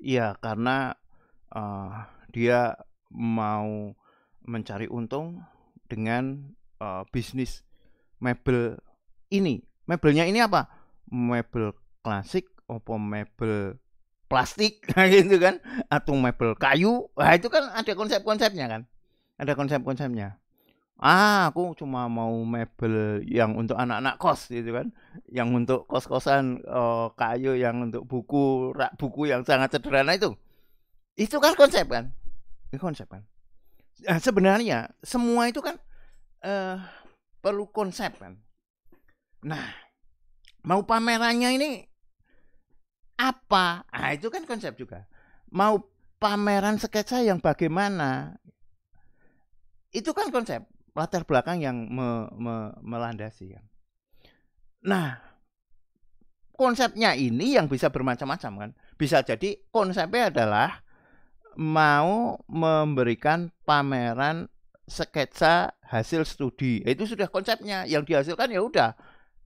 Iya karena uh, dia mau mencari untung dengan uh, bisnis mebel ini. Mebelnya ini apa? Mebel klasik, opo mebel plastik gitu kan atau mebel kayu nah itu kan ada konsep-konsepnya kan ada konsep-konsepnya ah aku cuma mau mebel yang untuk anak-anak kos gitu kan yang untuk kos-kosan uh, kayu yang untuk buku rak buku yang sangat sederhana itu itu kan konsep kan itu konsep kan nah, sebenarnya semua itu kan uh, perlu konsep kan nah mau pamerannya ini apa? Nah, itu kan konsep juga. Mau pameran sketsa yang bagaimana? Itu kan konsep latar belakang yang me, me, melandasi ya Nah, konsepnya ini yang bisa bermacam-macam kan. Bisa jadi konsepnya adalah mau memberikan pameran sketsa hasil studi. Nah, itu sudah konsepnya yang dihasilkan ya udah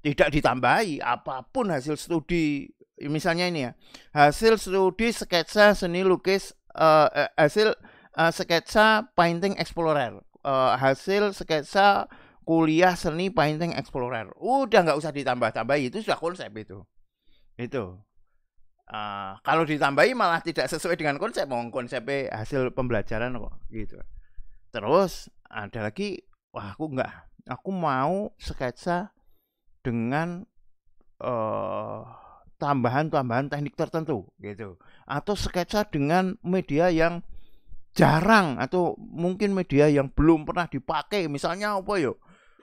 tidak ditambahi apapun hasil studi misalnya ini ya hasil studi sketsa seni lukis uh, hasil uh, sketsa painting explorer uh, hasil sketsa kuliah seni painting explorer udah nggak usah ditambah-tambah itu sudah konsep itu itu uh, kalau ditambahi malah tidak sesuai dengan konsep mau oh, konsepnya hasil pembelajaran kok gitu terus ada lagi wah aku nggak aku mau sketsa dengan uh, tambahan-tambahan teknik tertentu gitu atau sketsa dengan media yang jarang atau mungkin media yang belum pernah dipakai misalnya apa yuk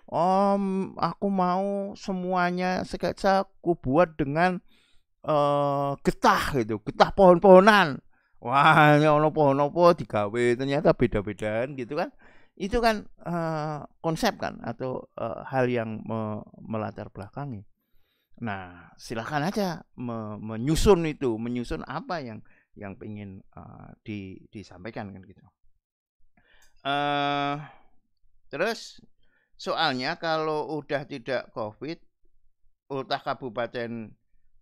om aku mau semuanya sketsa aku buat dengan eh getah gitu getah pohon-pohonan wah ono pohon apa digawe ternyata beda-bedaan gitu kan itu kan eh, konsep kan atau uh, hal yang me melatar belakangi Nah, silahkan aja me menyusun itu, menyusun apa yang yang ingin uh, eh, di disampaikan kan gitu. Uh, terus soalnya kalau udah tidak COVID, ultah kabupaten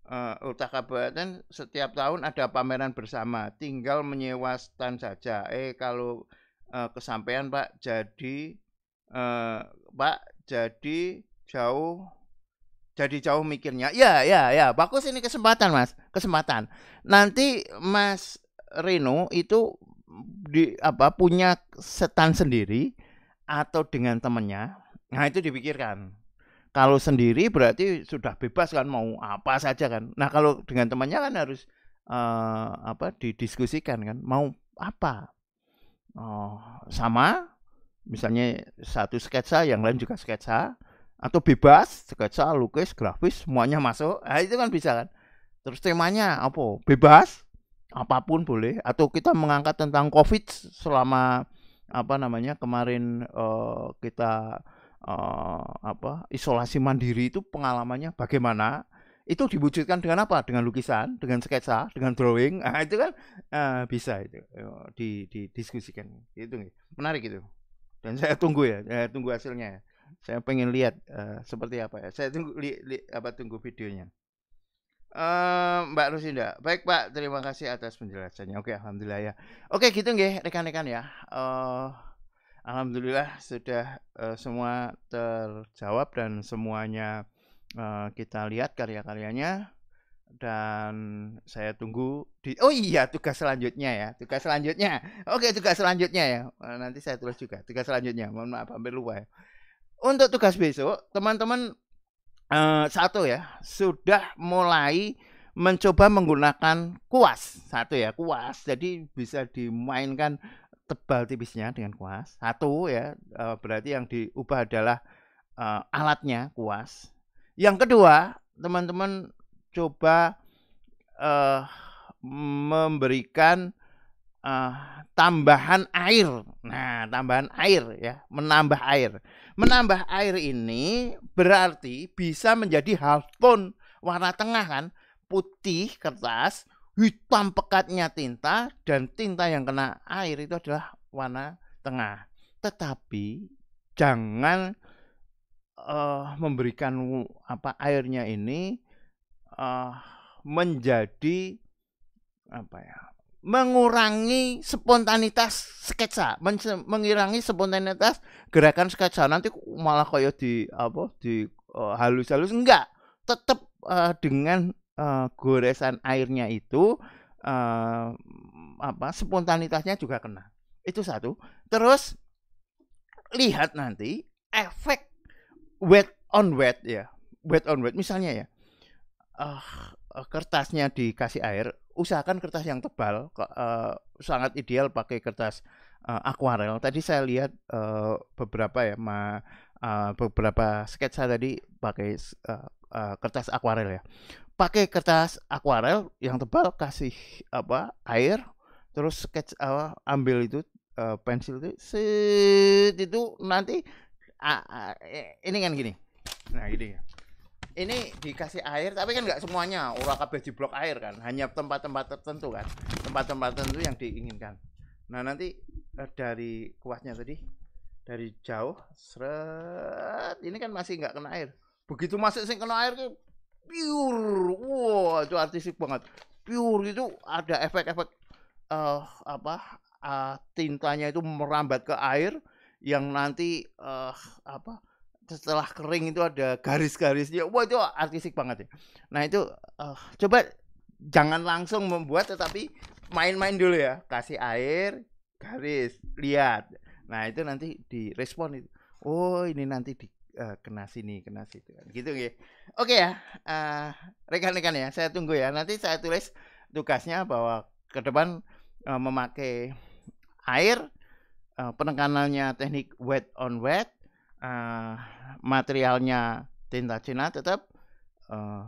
uh, ultah kabupaten setiap tahun ada pameran bersama, tinggal menyewa stand saja. Eh kalau uh, kesampaian Pak jadi uh, Pak jadi jauh jadi jauh mikirnya. Ya, ya, ya. Bagus ini kesempatan, Mas. Kesempatan. Nanti Mas Reno itu di apa punya setan sendiri atau dengan temannya. Nah, itu dipikirkan. Kalau sendiri berarti sudah bebas kan mau apa saja kan. Nah, kalau dengan temannya kan harus uh, apa didiskusikan kan, mau apa? Oh, sama misalnya satu sketsa, yang lain juga sketsa atau bebas sketsa lukis grafis semuanya masuk nah, itu kan bisa kan terus temanya apa bebas apapun boleh atau kita mengangkat tentang covid selama apa namanya kemarin uh, kita uh, apa isolasi mandiri itu pengalamannya bagaimana itu diwujudkan dengan apa dengan lukisan dengan sketsa dengan drawing nah, itu kan uh, bisa itu di didiskusikan itu menarik itu dan saya tunggu ya saya tunggu hasilnya ya. Saya pengen lihat uh, seperti apa ya. Saya tunggu li, li, apa tunggu videonya. Uh, Mbak Rusinda baik Pak, terima kasih atas penjelasannya. Oke, alhamdulillah ya. Oke, gitu nggih rekan-rekan ya. Uh, alhamdulillah sudah uh, semua terjawab dan semuanya uh, kita lihat karya-karyanya dan saya tunggu di oh iya tugas selanjutnya ya tugas selanjutnya oke tugas selanjutnya ya nanti saya tulis juga tugas selanjutnya mohon maaf hampir lupa ya untuk tugas besok, teman-teman uh, satu ya, sudah mulai mencoba menggunakan kuas. Satu ya, kuas. Jadi bisa dimainkan tebal tipisnya dengan kuas. Satu ya, uh, berarti yang diubah adalah uh, alatnya kuas. Yang kedua, teman-teman coba uh, memberikan uh, tambahan air. Nah, tambahan air ya, menambah air menambah air ini berarti bisa menjadi half tone warna tengah kan putih kertas hitam pekatnya tinta dan tinta yang kena air itu adalah warna tengah tetapi jangan uh, memberikan apa airnya ini uh, menjadi apa ya mengurangi spontanitas sketsa, mengurangi spontanitas gerakan sketsa. Nanti malah kayak di apa di eh, halus-halus enggak. Tetap uh, eh, dengan uh, goresan airnya itu uh, apa spontanitasnya juga kena. Itu satu. Terus lihat nanti efek wet on wet ya. Wet on wet misalnya ya. Uh, Eh, kertasnya dikasih air, usahakan kertas yang tebal. Uh, sangat ideal pakai kertas uh, akuarel. Tadi saya lihat uh, beberapa ya, ma, uh, beberapa sketsa tadi pakai uh, uh, kertas akuarel ya. Pakai kertas akuarel yang tebal, kasih apa air, terus sketch uh, ambil itu uh, pensil itu, set itu nanti uh, uh, ini kan gini. Nah, ini ya ini dikasih air tapi kan nggak semuanya ura kabeh di blok air kan hanya tempat-tempat tertentu kan tempat-tempat tertentu yang diinginkan nah nanti eh, dari kuasnya tadi dari jauh seret ini kan masih nggak kena air begitu masuk sing kena air tuh pure wow itu artistik banget pure itu ada efek-efek uh, apa uh, tintanya itu merambat ke air yang nanti uh, apa setelah kering itu ada garis-garisnya. Wah itu artistik banget ya. Nah itu uh, coba jangan langsung membuat tetapi main-main dulu ya. Kasih air, garis, lihat. Nah itu nanti direspon itu. Oh ini nanti di uh, kena sini, kena situ. Gitu ya. Oke ya, rekan eh, rekan-rekan ya, saya tunggu ya. Nanti saya tulis tugasnya bahwa ke depan uh, memakai air, uh, penekanannya teknik wet on wet, uh, materialnya tinta Cina tetap uh,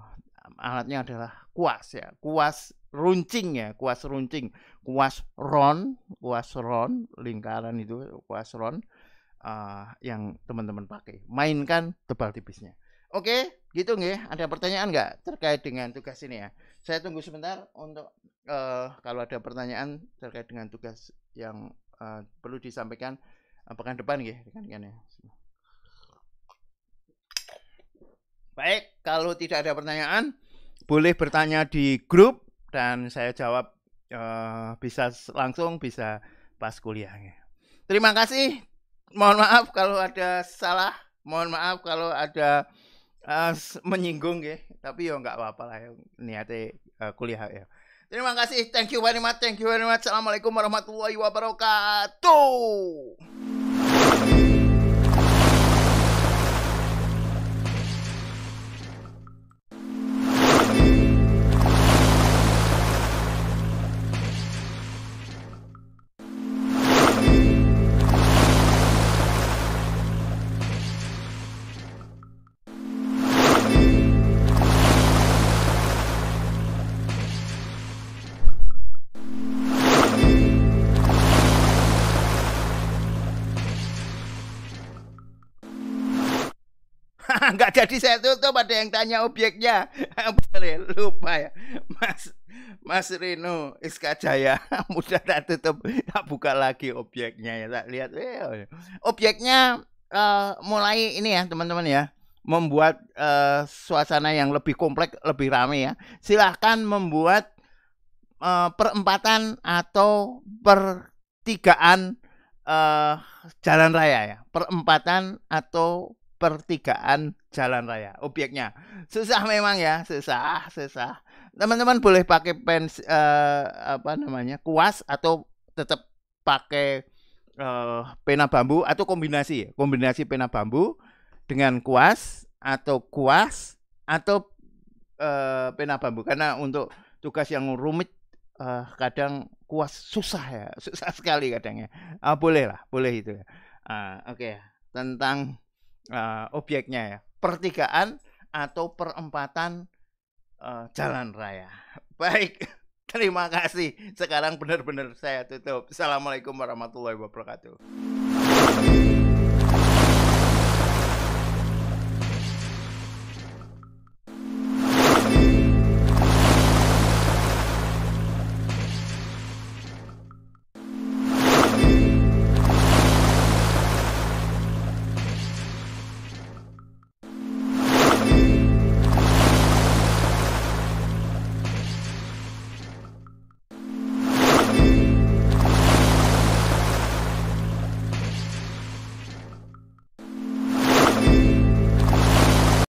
alatnya adalah kuas ya kuas runcing ya kuas runcing kuas ron kuas ron lingkaran itu kuas ron uh, yang teman-teman pakai mainkan tebal tipisnya oke gitu nggih ada pertanyaan nggak terkait dengan tugas ini ya saya tunggu sebentar untuk uh, kalau ada pertanyaan terkait dengan tugas yang uh, perlu disampaikan pekan depan nggih rekan ya Baik, kalau tidak ada pertanyaan, boleh bertanya di grup dan saya jawab uh, bisa langsung, bisa pas kuliahnya. Terima kasih. Mohon maaf kalau ada salah, mohon maaf kalau ada uh, menyinggung ya, tapi ya nggak apa-apa lah ya, niatnya uh, kuliah ya. Terima kasih. Thank you very much. Thank you very much. Assalamualaikum warahmatullahi wabarakatuh. jadi saya tutup ada yang tanya objeknya. Lupa ya. Mas Mas Rino Iska Jaya. Mudah tak tutup. Tak buka lagi objeknya ya. Tak lihat. Eh, oh ya. Objeknya uh, mulai ini ya teman-teman ya membuat uh, suasana yang lebih kompleks, lebih ramai ya. Silahkan membuat uh, perempatan atau pertigaan uh, jalan raya ya. Perempatan atau pertigaan jalan raya obyeknya susah memang ya susah susah teman-teman boleh pakai pens uh, eh, apa namanya kuas atau tetap pakai uh, pena bambu atau kombinasi kombinasi pena bambu dengan kuas atau kuas atau uh, pena bambu karena untuk tugas yang rumit uh, kadang kuas susah ya susah sekali kadangnya uh, ah, boleh lah boleh itu ya uh, oke okay. tentang uh, obyeknya ya pertigaan atau perempatan uh, jalan raya. Baik, terima kasih. Sekarang benar-benar saya tutup. Assalamualaikum warahmatullahi wabarakatuh.